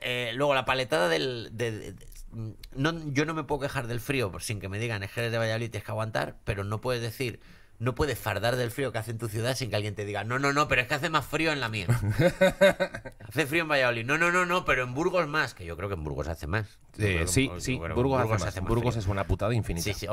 [SPEAKER 2] eh, luego, la paletada del. Mm, no, yo no me puedo quejar del frío sin que me digan es que eres de Valladolid tienes que aguantar, pero no puedes decir no puedes fardar del frío que hace en tu ciudad sin que alguien te diga, no, no, no, pero es que hace más frío en la mía. Hace frío en Valladolid. No, no, no, no, pero en Burgos más, que yo creo
[SPEAKER 1] que en Burgos hace más. sí, eh, sí, Burgos, hace, más. Burgos es una putada infinita. Sí, sí.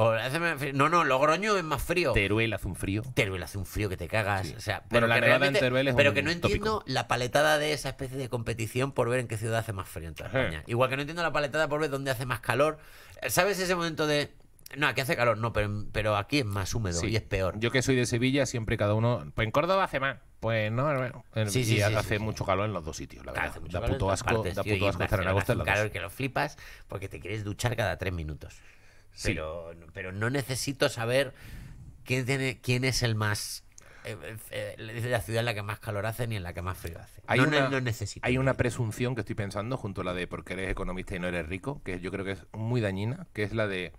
[SPEAKER 2] No, no, Logroño es más frío. Teruel
[SPEAKER 1] hace un frío. Teruel hace un frío que te cagas. O sea, pero la en Teruel es Pero que no entiendo
[SPEAKER 2] la paletada de esa especie de competición por ver en qué ciudad hace más frío en toda España. Igual que no entiendo la paletada por ver dónde hace más calor.
[SPEAKER 1] Eh, ¿Sabes ese momento de no, aquí hace calor, no, pero, aquí es más húmedo y es peor. Yo que soy de Sevilla, siempre cada uno. Pues en Córdoba hace más. Pues no, bueno, sí, hace mucho calor en los dos sitios, la verdad. da, puto asco, da puto asco, estar en agosto en los calor que lo flipas porque te quieres duchar cada
[SPEAKER 2] tres minutos. Pero, no necesito saber quién, quién es el más eh, eh, eh, la ciudad en la que más calor hace ni en la que más frío hace. Hay una,
[SPEAKER 1] Hay una presunción que estoy pensando junto a la de porque eres economista y no eres rico, que yo creo que es muy dañina, que es la de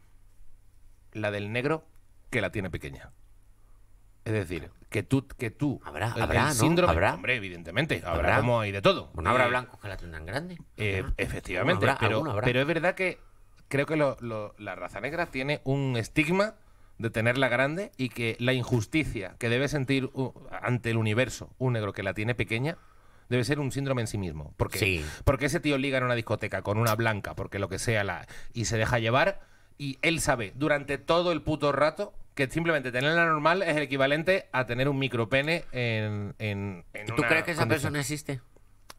[SPEAKER 1] la del negro que la tiene pequeña. Es decir, que tú, que tú habrá, síndrome, hombre, evidentemente, habrá, como hay de todo. ¿No habrá eh, blancos que la tengan grande. Eh, efectivamente, pero, es verdad que creo que la raza negra tiene un estigma de tenerla grande y que la injusticia que debe sentir ante el universo un negro que la tiene pequeña debe ser un síndrome en sí mismo. Porque, porque ese tío liga en una discoteca con una blanca, porque lo que sea la. y se deja llevar. Y él sabe durante todo el puto rato que simplemente tenerla normal es el equivalente a tener un micropene en, en, en ¿Tú crees que esa persona existe?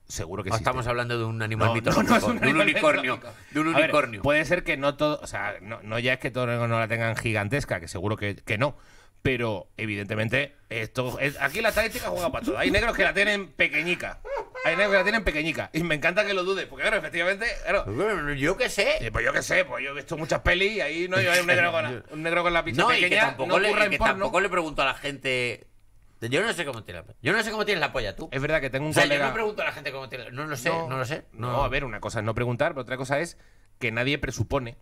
[SPEAKER 1] Seguro que sí. Estamos hablando de un animal no, un de un unicornio. De un unicornio. puede ser que no todo, o sea, no, ya es que todos no la tengan gigantesca, que seguro que, que no, pero, evidentemente, esto aquí la estadística juega para todo. Hay negros que la tienen pequeñica. Hay negros que la tienen pequeñica. Y me encanta que lo dudes, porque, claro, efectivamente. yo qué sé. Pues yo qué sé, pues yo he visto muchas pelis y ahí no hay un negro con la, un negro con la pizza no, pequeña. tampoco, no le, tampoco le pregunto a la
[SPEAKER 2] gente. Yo no sé cómo tienes la
[SPEAKER 1] Yo no sé cómo tienes la polla tú. Es verdad que tengo un o colega... Yo no pregunto a la gente cómo tiene No lo sé, no, lo sé. No. a ver, una cosa es no preguntar, pero otra cosa es que nadie presupone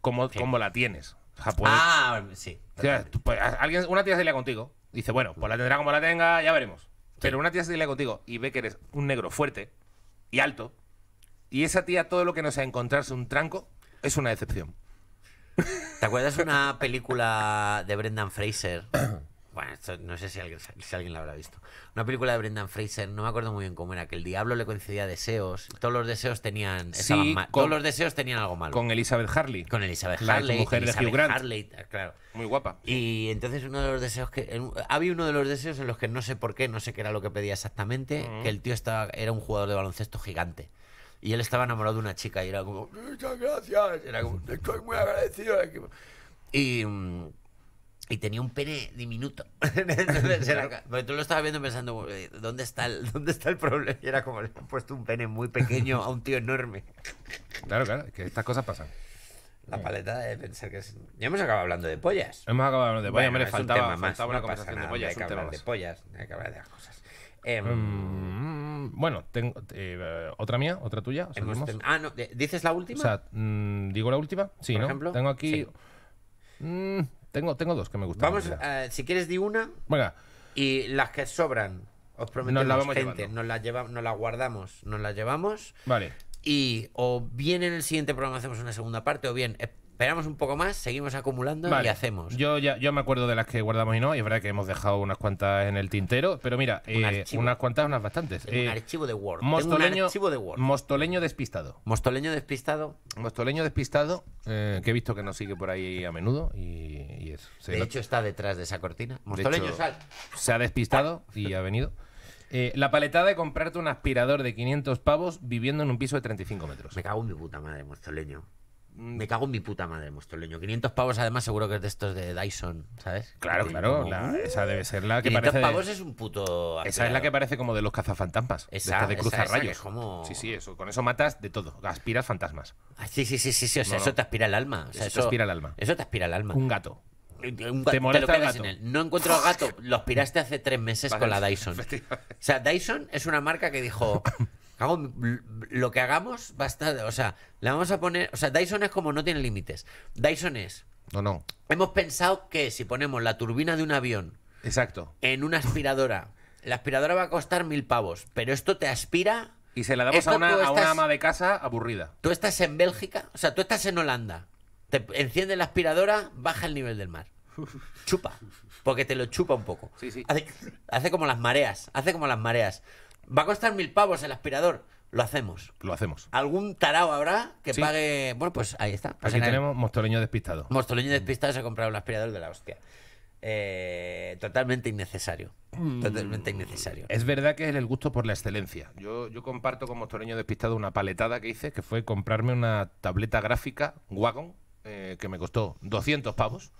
[SPEAKER 1] cómo, cómo la tienes. Japón. Ah, sí. Pues, alguien, una tía se lía contigo. Dice, bueno, pues la tendrá como la tenga, ya veremos. Pero una tía se lía contigo y ve que eres un negro fuerte y alto. Y esa tía, todo lo que no sea encontrarse un tranco, es una decepción. ¿Te acuerdas una película de Brendan Fraser
[SPEAKER 2] bueno, no sé si alguien, la habrá visto. Una película de Brendan Fraser, no me acuerdo muy bien cómo era, que el diablo le coincidía deseos. Todos los deseos tenían. todos los deseos tenían algo malo. Con
[SPEAKER 1] Elizabeth Harley.
[SPEAKER 2] Con Elizabeth la mujer de Hugh Grant. Harley, ah, claro. Muy guapa. Y entonces uno de los deseos que. Había uno de los deseos en los que no sé por qué, no sé qué era lo que pedía exactamente, que el tío estaba, era un jugador de baloncesto gigante. Y él estaba enamorado de una chica y era como, muchas gracias, era como, estoy muy agradecido. Y. Mm, y tenía un pene diminuto. pero tú lo estabas viendo pensando, eh, ¿dónde está, el, ¿dónde está el problema? Y era como, le han puesto un pene muy pequeño a un tío enorme.
[SPEAKER 1] Claro, claro, que estas cosas pasan.
[SPEAKER 2] La mm. paleta de pensar que es... Ya hemos acabado hablando de pollas. Hemos acabado hablando de pollas, bueno, me faltaba, faltaba una conversación de pollas. Hay que hablar de pollas, hay que hablar de las cosas. Mm,
[SPEAKER 1] em, bueno, tengo, eh, otra mía, otra tuya. Ah, no, ¿dices la última? O sea, mm, ¿digo la última? Sí, Por ¿no? Ejemplo? Tengo aquí... Tengo, tengo dos que me gustan. Vamos,
[SPEAKER 2] eh, si quieres, di una. Venga. Y las que sobran, os prometo, nos la gente, nos las, llevamos, nos las guardamos, nos las llevamos. Vale. Y o bien en el siguiente programa hacemos una segunda parte, o bien Esperamos un poco más, seguimos acumulando y hacemos.
[SPEAKER 1] Yo ya yo me acuerdo de las que guardamos y no, y es verdad que hemos dejado unas cuantas en el tintero, pero mira, eh, unas cuantas, unas bastantes. un eh,
[SPEAKER 2] archivo de Word. Mostoleño, archivo
[SPEAKER 1] de Mostoleño despistado. Mostoleño despistado. Mostoleño despistado, eh, que he visto que nos sigue por ahí a menudo y, de hecho, está detrás de esa cortina. Mostoleño, sal. Se ha despistado y ha venido. la paletada de comprarte un aspirador de 500 pavos viviendo en un piso de 35 metros. Me cago en mi puta madre, mostoleño me cago en
[SPEAKER 2] mi puta madre, leño. 500 pavos, además, seguro que es de estos de Dyson, ¿sabes? Claro, claro. esa debe ser la que parece 500 pavos es un puto. Esa es la que
[SPEAKER 1] parece como de los cazafantasmas. Esa, este de, cruzar rayos. Sí, sí, eso. Con eso matas de todo. Aspiras fantasmas. Ah, sí, sí, sí, sí. O sea, eso te aspira el alma. eso, te aspira el alma. Eso te aspira el alma. Un gato. Un gato, te molesta el gato. No encuentro gato. Lo aspiraste hace tres meses con la Dyson.
[SPEAKER 2] O sea, Dyson es una marca que dijo: lo que hagamos va a estar. O sea, la vamos a poner. O sea, Dyson es como no tiene límites. Dyson es. No, no. Hemos pensado que si ponemos la turbina de un avión. Exacto. En una aspiradora. La aspiradora va a costar mil pavos. Pero esto te aspira. Y se la damos a una, ama
[SPEAKER 1] de casa aburrida.
[SPEAKER 2] Tú estás en Bélgica. O sea, tú estás en Holanda. Te enciende la aspiradora, baja el nivel del mar. Chupa. Porque te lo chupa un poco. Sí, sí. hace como las mareas. Hace como las mareas. Va a costar mil pavos el aspirador. Lo hacemos. Lo hacemos. Algún tarao habrá que pague. Bueno, pues ahí está. Aquí tenemos
[SPEAKER 1] mostoleño despistado. Mostoleño mm.
[SPEAKER 2] despistado se ha comprado un aspirador de la hostia. Eh,
[SPEAKER 1] totalmente innecesario. Mm. Totalmente innecesario. Es verdad que es el gusto por la excelencia. Yo, yo comparto con Mostoleño Despistado una paletada que hice, que fue comprarme una tableta gráfica Wagon, eh, que me costó 200 pavos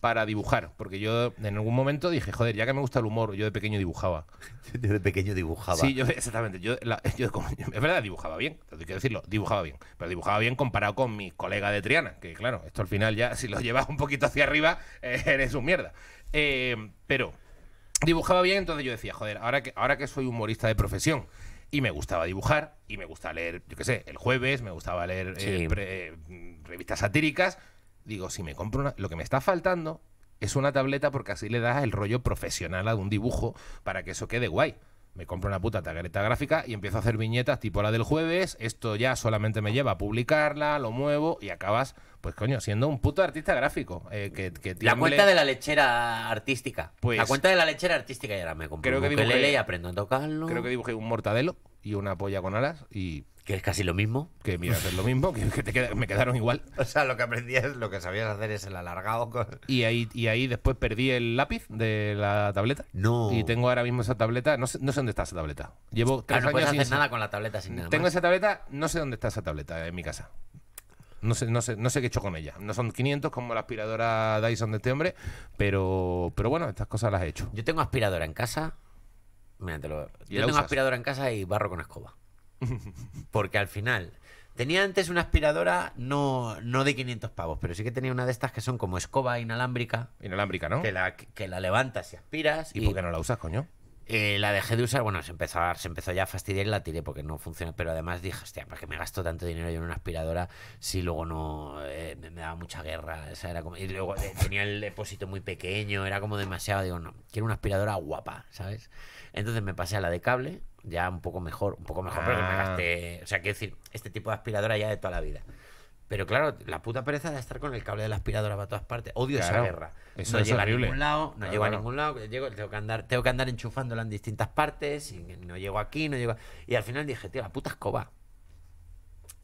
[SPEAKER 1] para dibujar, porque yo en algún momento dije, joder, ya que me gusta el humor, yo de pequeño dibujaba.
[SPEAKER 2] yo de pequeño dibujaba. Sí, exactamente.
[SPEAKER 1] Yo, es verdad, dibujaba bien, tengo que decirlo, dibujaba bien. Pero dibujaba bien comparado con mi colega de Triana, que claro, esto al final ya, si lo llevas un poquito hacia arriba, eh, eres un mierda. Eh, pero dibujaba bien, entonces yo decía, joder, ahora que, ahora que soy humorista de profesión, y me gustaba dibujar y me gusta leer, yo qué sé, el jueves, me gustaba leer eh, revistas satíricas, digo, si me compro una, lo que me está faltando es una tableta porque así le das el rollo profesional a un dibujo para que eso quede guay. Me compro una puta tableta gráfica y empiezo a hacer viñetas tipo la del jueves. Esto ya solamente me lleva a publicarla, lo muevo y acabas, pues coño, siendo un puto artista gráfico. Eh, que, La cuenta de la lechera artística. Pues la cuenta de la lechera artística ya me compro. Creo que y aprendo a tocarlo. Creo que dibujé un mortadelo y una polla con alas y que es casi lo mismo. Que mira, es lo mismo, que, me quedaron igual. O sea, lo que aprendías, lo que sabías hacer es el alargado. Y, ahí, y ahí después perdí el lápiz de la tableta. No. Y tengo ahora mismo esa tableta. No sé, dónde está esa tableta. Llevo ah, no años puedes hacer nada con la tableta sin nada. Tengo esa tableta, no sé dónde está esa tableta en mi casa. No sé, no sé, no sé qué he hecho con ella. No son 500 como la aspiradora Dyson de este hombre, pero, pero bueno, estas cosas las he hecho. Yo tengo aspiradora en casa. Mira, te lo... Yo tengo aspiradora
[SPEAKER 2] en casa y barro con escoba. Porque al final, tenía antes una aspiradora no, de 500 pavos, pero sí que tenía una de estas que son como escoba inalámbrica. Inalámbrica, ¿no? Que la, que la levantas y aspiras. ¿Y, por qué no la usas, coño? Eh, la dejé de usar, bueno, se empezó, se empezó ya a fastidiar y la tiré porque no funciona. Pero además dije, hostia, ¿para qué me gasto tanto dinero yo en una aspiradora si luego no eh, me, daba mucha guerra? era y luego eh, tenía el depósito muy pequeño, era como demasiado. Digo, no, quiero una aspiradora guapa, ¿sabes? Entonces me pasé a la de cable ya un poco mejor, un poco mejor, pero ah. O sea, quiero decir, este tipo de aspiradora ya de toda la vida. Pero claro, la puta pereza de estar con el cable de la aspiradora para todas partes. Odio esa guerra. no llega a ningún lado, no llego a ningún lado. tengo, que andar, tengo que andar enchufándola en distintas partes. Y no llego aquí, no llego. Y al final dije, tío, la puta escoba.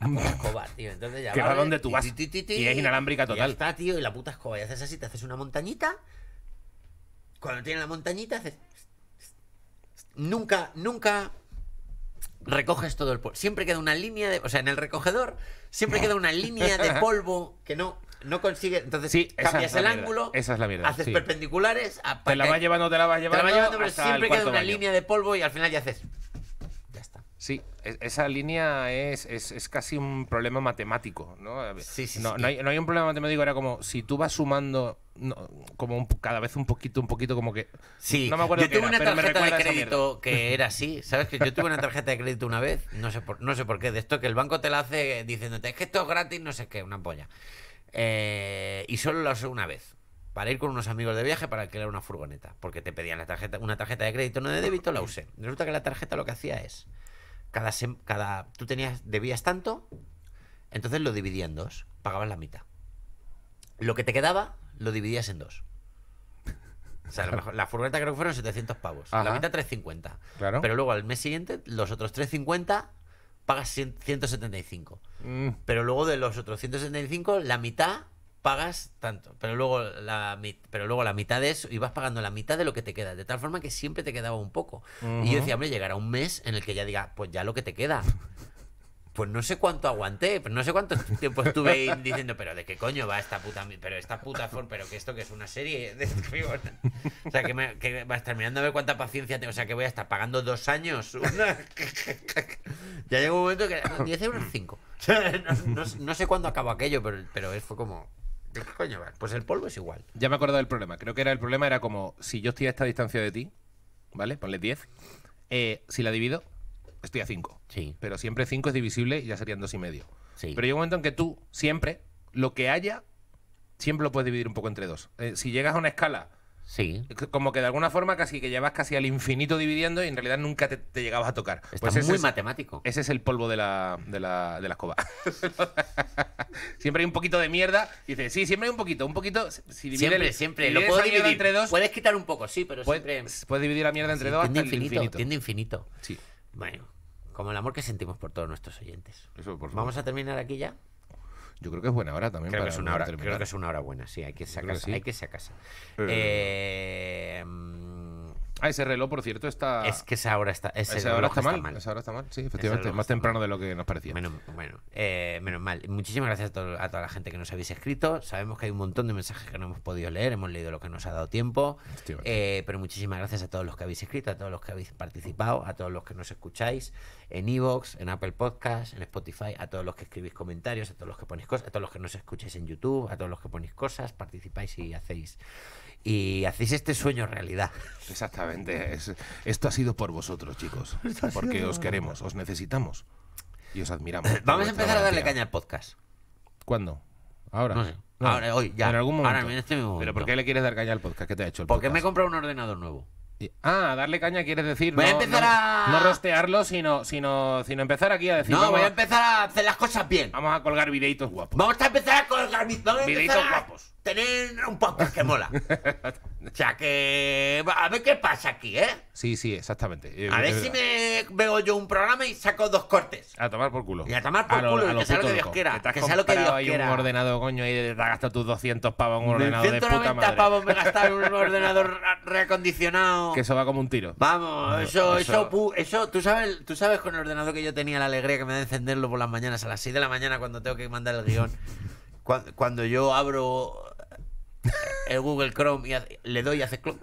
[SPEAKER 2] La puta escoba, tío. Entonces ya. va donde tú vas. y es inalámbrica total. Y está, tío, y la puta escoba. Y haces así, te haces una montañita. Cuando tienes la montañita, haces nunca, nunca recoges todo el polvo. Siempre queda una línea de. O sea, en el recogedor siempre queda una línea de polvo que no. No consigue, entonces cambias el ángulo, esa es la haces perpendiculares, te la vas llevando, te la vas llevando, siempre queda una línea de polvo y al final ya haces
[SPEAKER 1] Sí, e-, esa línea es, es, es, casi un problema matemático, ¿no? hay, un problema matemático, era como si tú vas sumando no, como cada vez un poquito, un poquito, como que... Sí, yo tuve una tarjeta de crédito que era así, ¿sabes? que Yo tuve una tarjeta de crédito
[SPEAKER 2] una vez, no sé, por, no sé por qué, de esto que el banco te la hace diciéndote, es que esto es gratis, no sé qué, una polla. Eh, y solo lo usé una vez, para ir con unos amigos de viaje para alquilar una furgoneta, porque te pedían la tarjeta, una tarjeta de crédito, no de débito, la usé. Resulta que la tarjeta lo que hacía es cada, tú tenías, debías tanto, entonces lo dividía en dos, pagabas la mitad. Lo que te quedaba, lo dividías en dos. O sea, la furgoneta creo que fueron 700 pavos. La mitad 350. Pero luego al mes siguiente, los otros 350 pagas 175. Mm. Pero luego de los otros 175, la mitad pagas tanto, pero luego, la, pero luego la mitad de eso, ibas pagando la mitad de lo que te queda, de tal forma que siempre te quedaba un poco. Y yo decía, hombre, llegará un mes en el que ya diga, pues ya lo que te queda. pues no sé cuánto aguanté, pues no sé cuánto tiempo estuve diciendo, pero de qué coño va esta puta, pero esta puta pero que esto que es una serie de O sea, que, me, vas terminando a ver cuánta paciencia tengo, o sea, que voy a estar pagando dos años.
[SPEAKER 1] ya llegó un momento que 10 euros 5. No, sé cuándo acabó aquello, pero, pero fue como... Pues el polvo es igual. Ya me acuerdo del problema. Creo que era el problema era como, si yo estoy a esta distancia de ti, ¿vale? Ponle 10. Eh, si la divido, estoy a 5. Sí. Pero siempre 5 es divisible y ya serían 2 y medio. Sí. Pero llega un momento en que tú, siempre, lo que haya, siempre lo puedes dividir un poco entre dos. Eh, si llegas a una escala Sí. Como que de alguna forma casi que llevas casi al infinito dividiendo y en realidad nunca te, llegabas a tocar. Está pues muy matemático. Ese es el polvo de la, de la, escoba. siempre hay un poquito de mierda. dices, sí, siempre hay un poquito. Un poquito. Si siempre, siempre. lo puedo dividir entre dos. Puedes quitar un poco, sí, pero puedes, Puedes dividir la mierda entre dos hasta infinito, infinito. Tiende
[SPEAKER 2] infinito. Sí. Bueno, como el amor que sentimos por todos nuestros oyentes. Eso, por favor. Vamos a terminar aquí ya. Yo
[SPEAKER 1] creo que es buena hora también creo que es una hora, Creo que es una hora buena, sí, hay que sacarse. Hay que sacarse. Eh, eh Ah, ese reloj, por cierto, está. Es que esa hora está. Ese esa está, mal. Esa hora está mal, sí, efectivamente. Más
[SPEAKER 2] temprano de lo que nos parecía. Menos, bueno, eh, menos mal. Muchísimas gracias a, toda la gente que nos habéis escrito. Sabemos que hay un montón de mensajes que no hemos podido leer. Hemos leído lo que nos ha dado tiempo. Eh, pero muchísimas gracias a todos los que habéis escrito, a todos los que habéis participado, a todos los que nos escucháis en Evox, en Apple Podcasts, en Spotify, a todos los que escribís comentarios, a todos los que ponéis cosas, a todos los que nos escucháis en YouTube, a todos los que ponéis cosas, participáis y hacéis y hacéis este sueño realidad.
[SPEAKER 1] Exactamente. esto ha sido por vosotros, chicos. Porque os queremos, os necesitamos y os admiramos. Eh, vamos a empezar a darle caña al podcast. ¿Cuándo? ¿Ahora? ahora, hoy, ya. En algún momento. en este momento. ¿Pero por qué le quieres dar caña al podcast? ¿Qué te ha hecho el podcast? Porque me he comprado un ordenador nuevo. Ah, darle caña quiere decir. no, no, a. rostearlo, sino, sino, sino empezar aquí a decir. No, voy a empezar a hacer las cosas bien. Vamos a colgar videitos guapos. Vamos a empezar a colgar
[SPEAKER 2] videitos guapos. Tener un podcast que mola. O sea que. A ver qué pasa aquí, ¿eh?
[SPEAKER 1] Sí, sí, exactamente. Eh, a ver si
[SPEAKER 2] me veo yo un programa y saco
[SPEAKER 1] dos cortes. A tomar por culo. Y a tomar por a culo, lo, que sea lo que Dios quiera. Que, que sea lo que Dios hay un ordenador, coño, y te has gastado tus 200 pavos en un ordenador de puta madre.
[SPEAKER 2] pavos me gastas en un ordenador reacondicionado. Que
[SPEAKER 1] eso va como un tiro. Vamos, eso, eso,
[SPEAKER 2] eso, eso, tú sabes, tú sabes con el ordenador que yo tenía la alegría que me da encenderlo por las mañanas, a las 6 de la mañana cuando tengo que mandar el guión. cuando yo abro el Google Chrome y le doy y hace clon.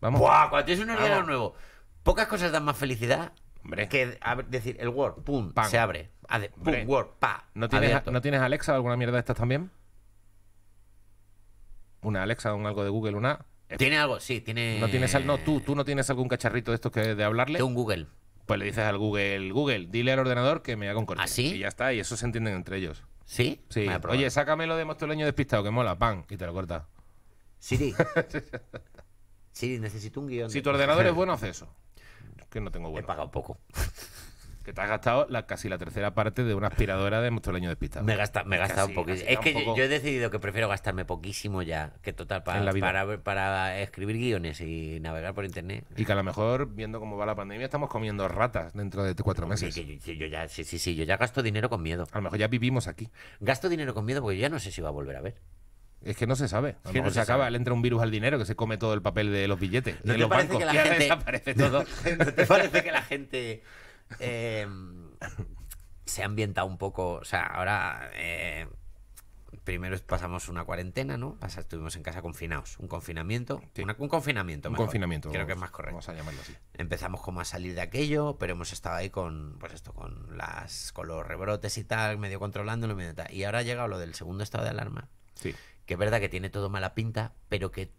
[SPEAKER 2] vamos. Buah, cuando tienes un ordenador nuevo, pocas cosas dan más felicidad Hombre. que decir el Word, pum, se abre. pum, Word, pa.
[SPEAKER 1] ¿No tienes, ¿No tienes Alexa o alguna mierda de estas también? Una Alexa, un algo de Google, una. Tiene algo, sí, tiene. No tienes no, tú, tú no tienes algún cacharrito de estos que de hablarle. De un Google. Pues le dices al Google, Google, dile al ordenador que me haga un corte. ¿Así? ¿Ah, y ya está, y eso se entienden entre ellos. ¿Sí? Sí. Oye, sácamelo de mostoleño despistado, que mola, pan, y te lo cortas. Siri. sí. necesito un guión. Si tu ordenador es bueno, haz eso. que no tengo bueno. He pagado poco que te has gastado casi la tercera parte de una aspiradora de mostoleño despistado. Me gasta, me he gastado un poquísimo. Es que yo, he decidido
[SPEAKER 2] que prefiero gastarme poquísimo ya, que total, para, para, escribir
[SPEAKER 1] guiones y navegar por internet. Y que a lo mejor, viendo cómo va la pandemia, estamos comiendo ratas dentro de cuatro meses. Sí, que sí, sí, yo ya gasto dinero con miedo. A lo mejor ya vivimos aquí. Gasto dinero con miedo porque ya no sé si va a volver a ver. Es que no se sabe. se, acaba, le entra un virus al dinero que se come todo el papel de los billetes, ¿No de los que la gente... todo. ¿No te parece que la gente
[SPEAKER 2] Em, se ha ambientado un poco. O sea, ahora. Eh, primero pasamos una cuarentena, ¿no? estuvimos en casa confinados. Un confinamiento. un confinamiento. confinamiento. Creo que es más correcto. Vamos a llamarlo así. Empezamos como a salir de aquello, pero hemos estado ahí con, pues esto, con, las, con los rebrotes y tal, medio controlándolo. Y ahora ha llegado lo del segundo estado de alarma. Sí. Que es verdad que tiene todo mala pinta, pero que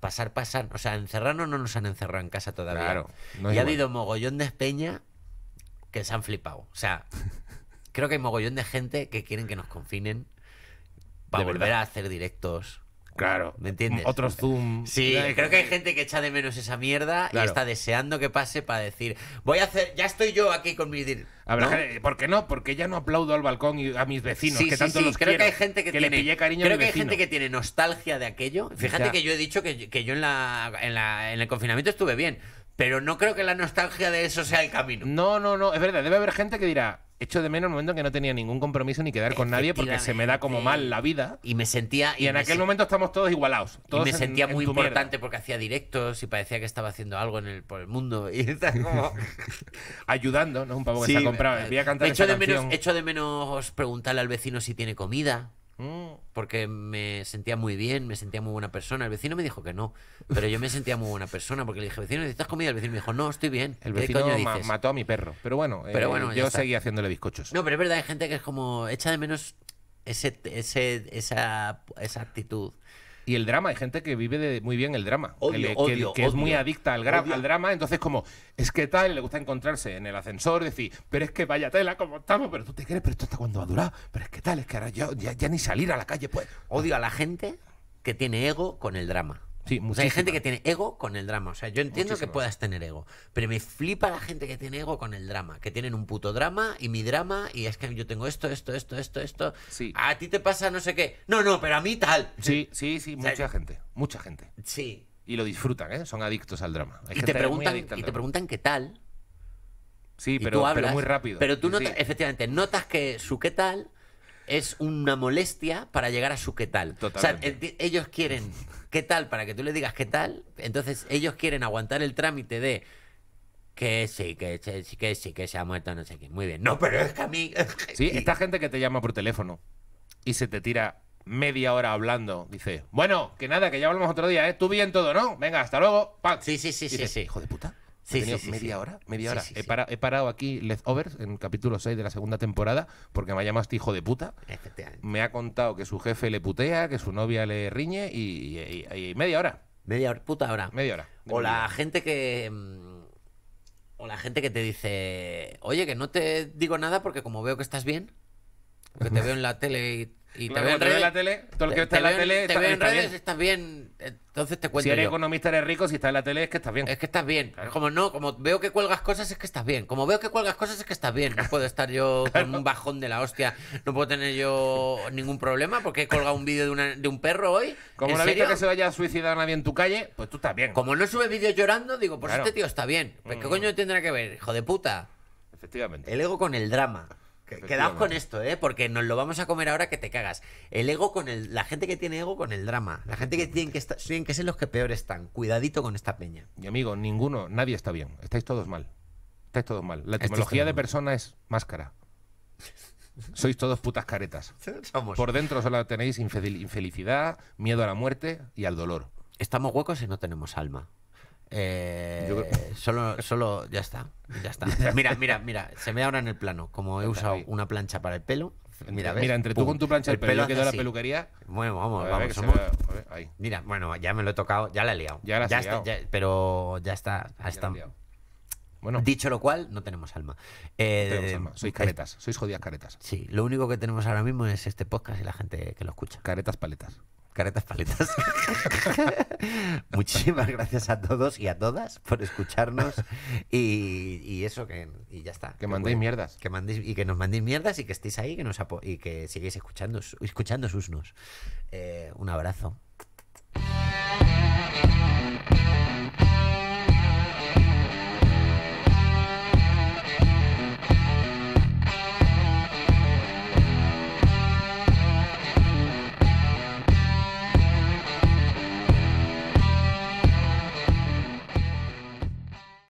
[SPEAKER 2] pasar, pasar. O sea, encerrarnos no nos han encerrado en casa todavía. Claro. y ha habido mogollón de espeña que se han flipado. O sea, creo que hay mogollón de gente que quieren que nos confinen para volver a hacer directos. Claro. ¿Me entiendes? Otro Zoom. Sí, creo que hay eh, gente que echa de menos esa mierda y está deseando que pase para decir, voy a hacer, ya estoy yo aquí con
[SPEAKER 1] mis... A ver, ¿No? ¿por qué no? Porque ya no aplaudo al balcón y a mis vecinos, que tanto los creo que hay gente que, le pillé cariño Creo vecinos. Creo que hay gente
[SPEAKER 2] que tiene nostalgia de aquello. Fíjate que yo he dicho que, yo en, la, en,
[SPEAKER 1] la, en el confinamiento estuve bien. Pero no creo que la nostalgia de eso sea el camino. No, no, no. Es verdad, debe haber gente que dirá, echo de menos el momento en que no tenía ningún compromiso ni quedar con nadie porque se me da como mal la vida. Y me sentía. Y, en aquel momento estamos todos igualados. y me sentía muy importante
[SPEAKER 2] porque hacía directos y parecía que estaba haciendo algo en el, por el mundo. Y está como.
[SPEAKER 1] Ayudando, ¿no? Un pavo que se ha comprado. Voy a cantar de menos,
[SPEAKER 2] echo de menos preguntarle al vecino si tiene comida. Mm. porque me sentía muy bien, me sentía muy buena persona. El vecino me dijo que no, pero yo me sentía muy buena persona porque le dije, vecino, ¿necesitas comida? El vecino me dijo, no, estoy bien. El vecino mató a mi perro, pero bueno, eh, yo seguí haciéndole bizcochos. No, pero es verdad, hay gente que es como, echa de menos ese, ese,
[SPEAKER 1] esa, esa actitud y el drama. Hay gente que vive de, muy bien el drama, que, es muy adicta al, drama. Entonces, como es que tal, le gusta encontrarse en el ascensor, decir, pero es que vaya tela, como estamos, pero tú te crees, pero esto hasta cuando ha durado pero es que tal, es que ahora yo, ya, ya ni salir
[SPEAKER 2] a la calle, pues. Odio a la gente que tiene ego con el drama. Sí, hay gente que tiene ego con el drama. O sea, yo entiendo que puedas tener ego, pero me flipa la gente que tiene ego con el drama. Que tienen un puto drama y mi drama y es que yo tengo esto, esto, esto, esto, esto. A ti te pasa no sé
[SPEAKER 1] qué. No, no, pero a mí tal. Sí, sí, sí, mucha gente. Mucha gente. Sí. Y lo disfrutan, ¿eh? Son adictos al drama. y, te preguntan, y te preguntan qué tal. Sí, pero, muy rápido. Pero
[SPEAKER 2] tú, efectivamente, notas que su qué tal es una molestia para llegar a su qué tal. O sea, ellos quieren qué tal para que tú le digas qué tal. Entonces ellos quieren aguantar el trámite de que sí, que sí, que sí, que se ha muerto,
[SPEAKER 1] no sé qué. Muy bien. No, pero es que a mí. Sí, esta gente que te llama por teléfono y se te tira media hora hablando, dice, bueno, que nada, que ya hablamos otro día, ¿eh? Tú bien todo, ¿no? Venga, hasta luego. Sí, sí, sí, sí, sí. Hijo de puta.
[SPEAKER 2] Sí, media hora, media hora.
[SPEAKER 1] He, parado aquí Leftovers en capítulo 6 de la segunda temporada porque me ha llamado este hijo de puta. Me ha contado que su jefe le putea, que su novia le riñe y, media hora. Media hora, puta hora. Media hora.
[SPEAKER 2] O la gente que. Mm, o la gente que te dice, oye, que no te digo nada porque como veo que estás bien, que te veo en la tele y y te, veo en la tele, todo el que está en la tele. Te en redes, estás bien.
[SPEAKER 1] Entonces te cuento. Si eres economista, eres rico,
[SPEAKER 2] si estás en la tele, es que estás bien. Es que estás bien. Como no, como veo que cuelgas cosas, es que estás bien. Como veo que cuelgas cosas, es que estás bien. No puedo estar yo con un bajón de la hostia. No puedo tener yo ningún problema porque he colgado un vídeo de, de un perro hoy. Como la que se vaya a suicidar nadie en tu calle,
[SPEAKER 1] pues tú estás bien. Como
[SPEAKER 2] no sube vídeos llorando, digo, pues este tío está bien. Pues, qué mm. coño tendrá que ver, hijo de puta. Efectivamente. El ego con el drama. Quedaos con esto, ¿eh? Porque nos lo vamos a comer ahora que te cagas. El ego con el. La gente que tiene ego con el drama. La gente que tiene que estar. que ser los que peor están. Cuidadito con
[SPEAKER 1] esta peña. mi amigo, ninguno, nadie está bien. Estáis todos mal. Estáis todos mal. La etimología de persona es máscara. Sois todos putas caretas. Por dentro solo tenéis infelicidad, miedo a la muerte y al dolor. Estamos huecos y no tenemos alma.
[SPEAKER 2] Eh, solo, solo, ya está, ya está. Mira, mira, mira, se me da ahora en el plano. Como he usado una plancha para el pelo, mira, entre tú con tu plancha el pelo, Quedó la peluquería. Bueno, vamos, vamos. Mira, bueno, ya me lo he tocado, ya la he liado. Ya pero ya está, bueno. Dicho lo cual, no tenemos alma. no eh, tenemos alma. Sois eh, caretas, sois jodidas caretas. Sí, lo único que tenemos ahora mismo es este podcast y la gente que lo escucha. Caretas paletas caretas paletas. Muchísimas gracias a todos y a todas por escucharnos y, eso que y ya está. Que, mandéis mierdas. Que mandéis y que nos mandéis mierdas y que estéis ahí que nos y que sigáis escuchando escuchando susnos. Eh, un abrazo.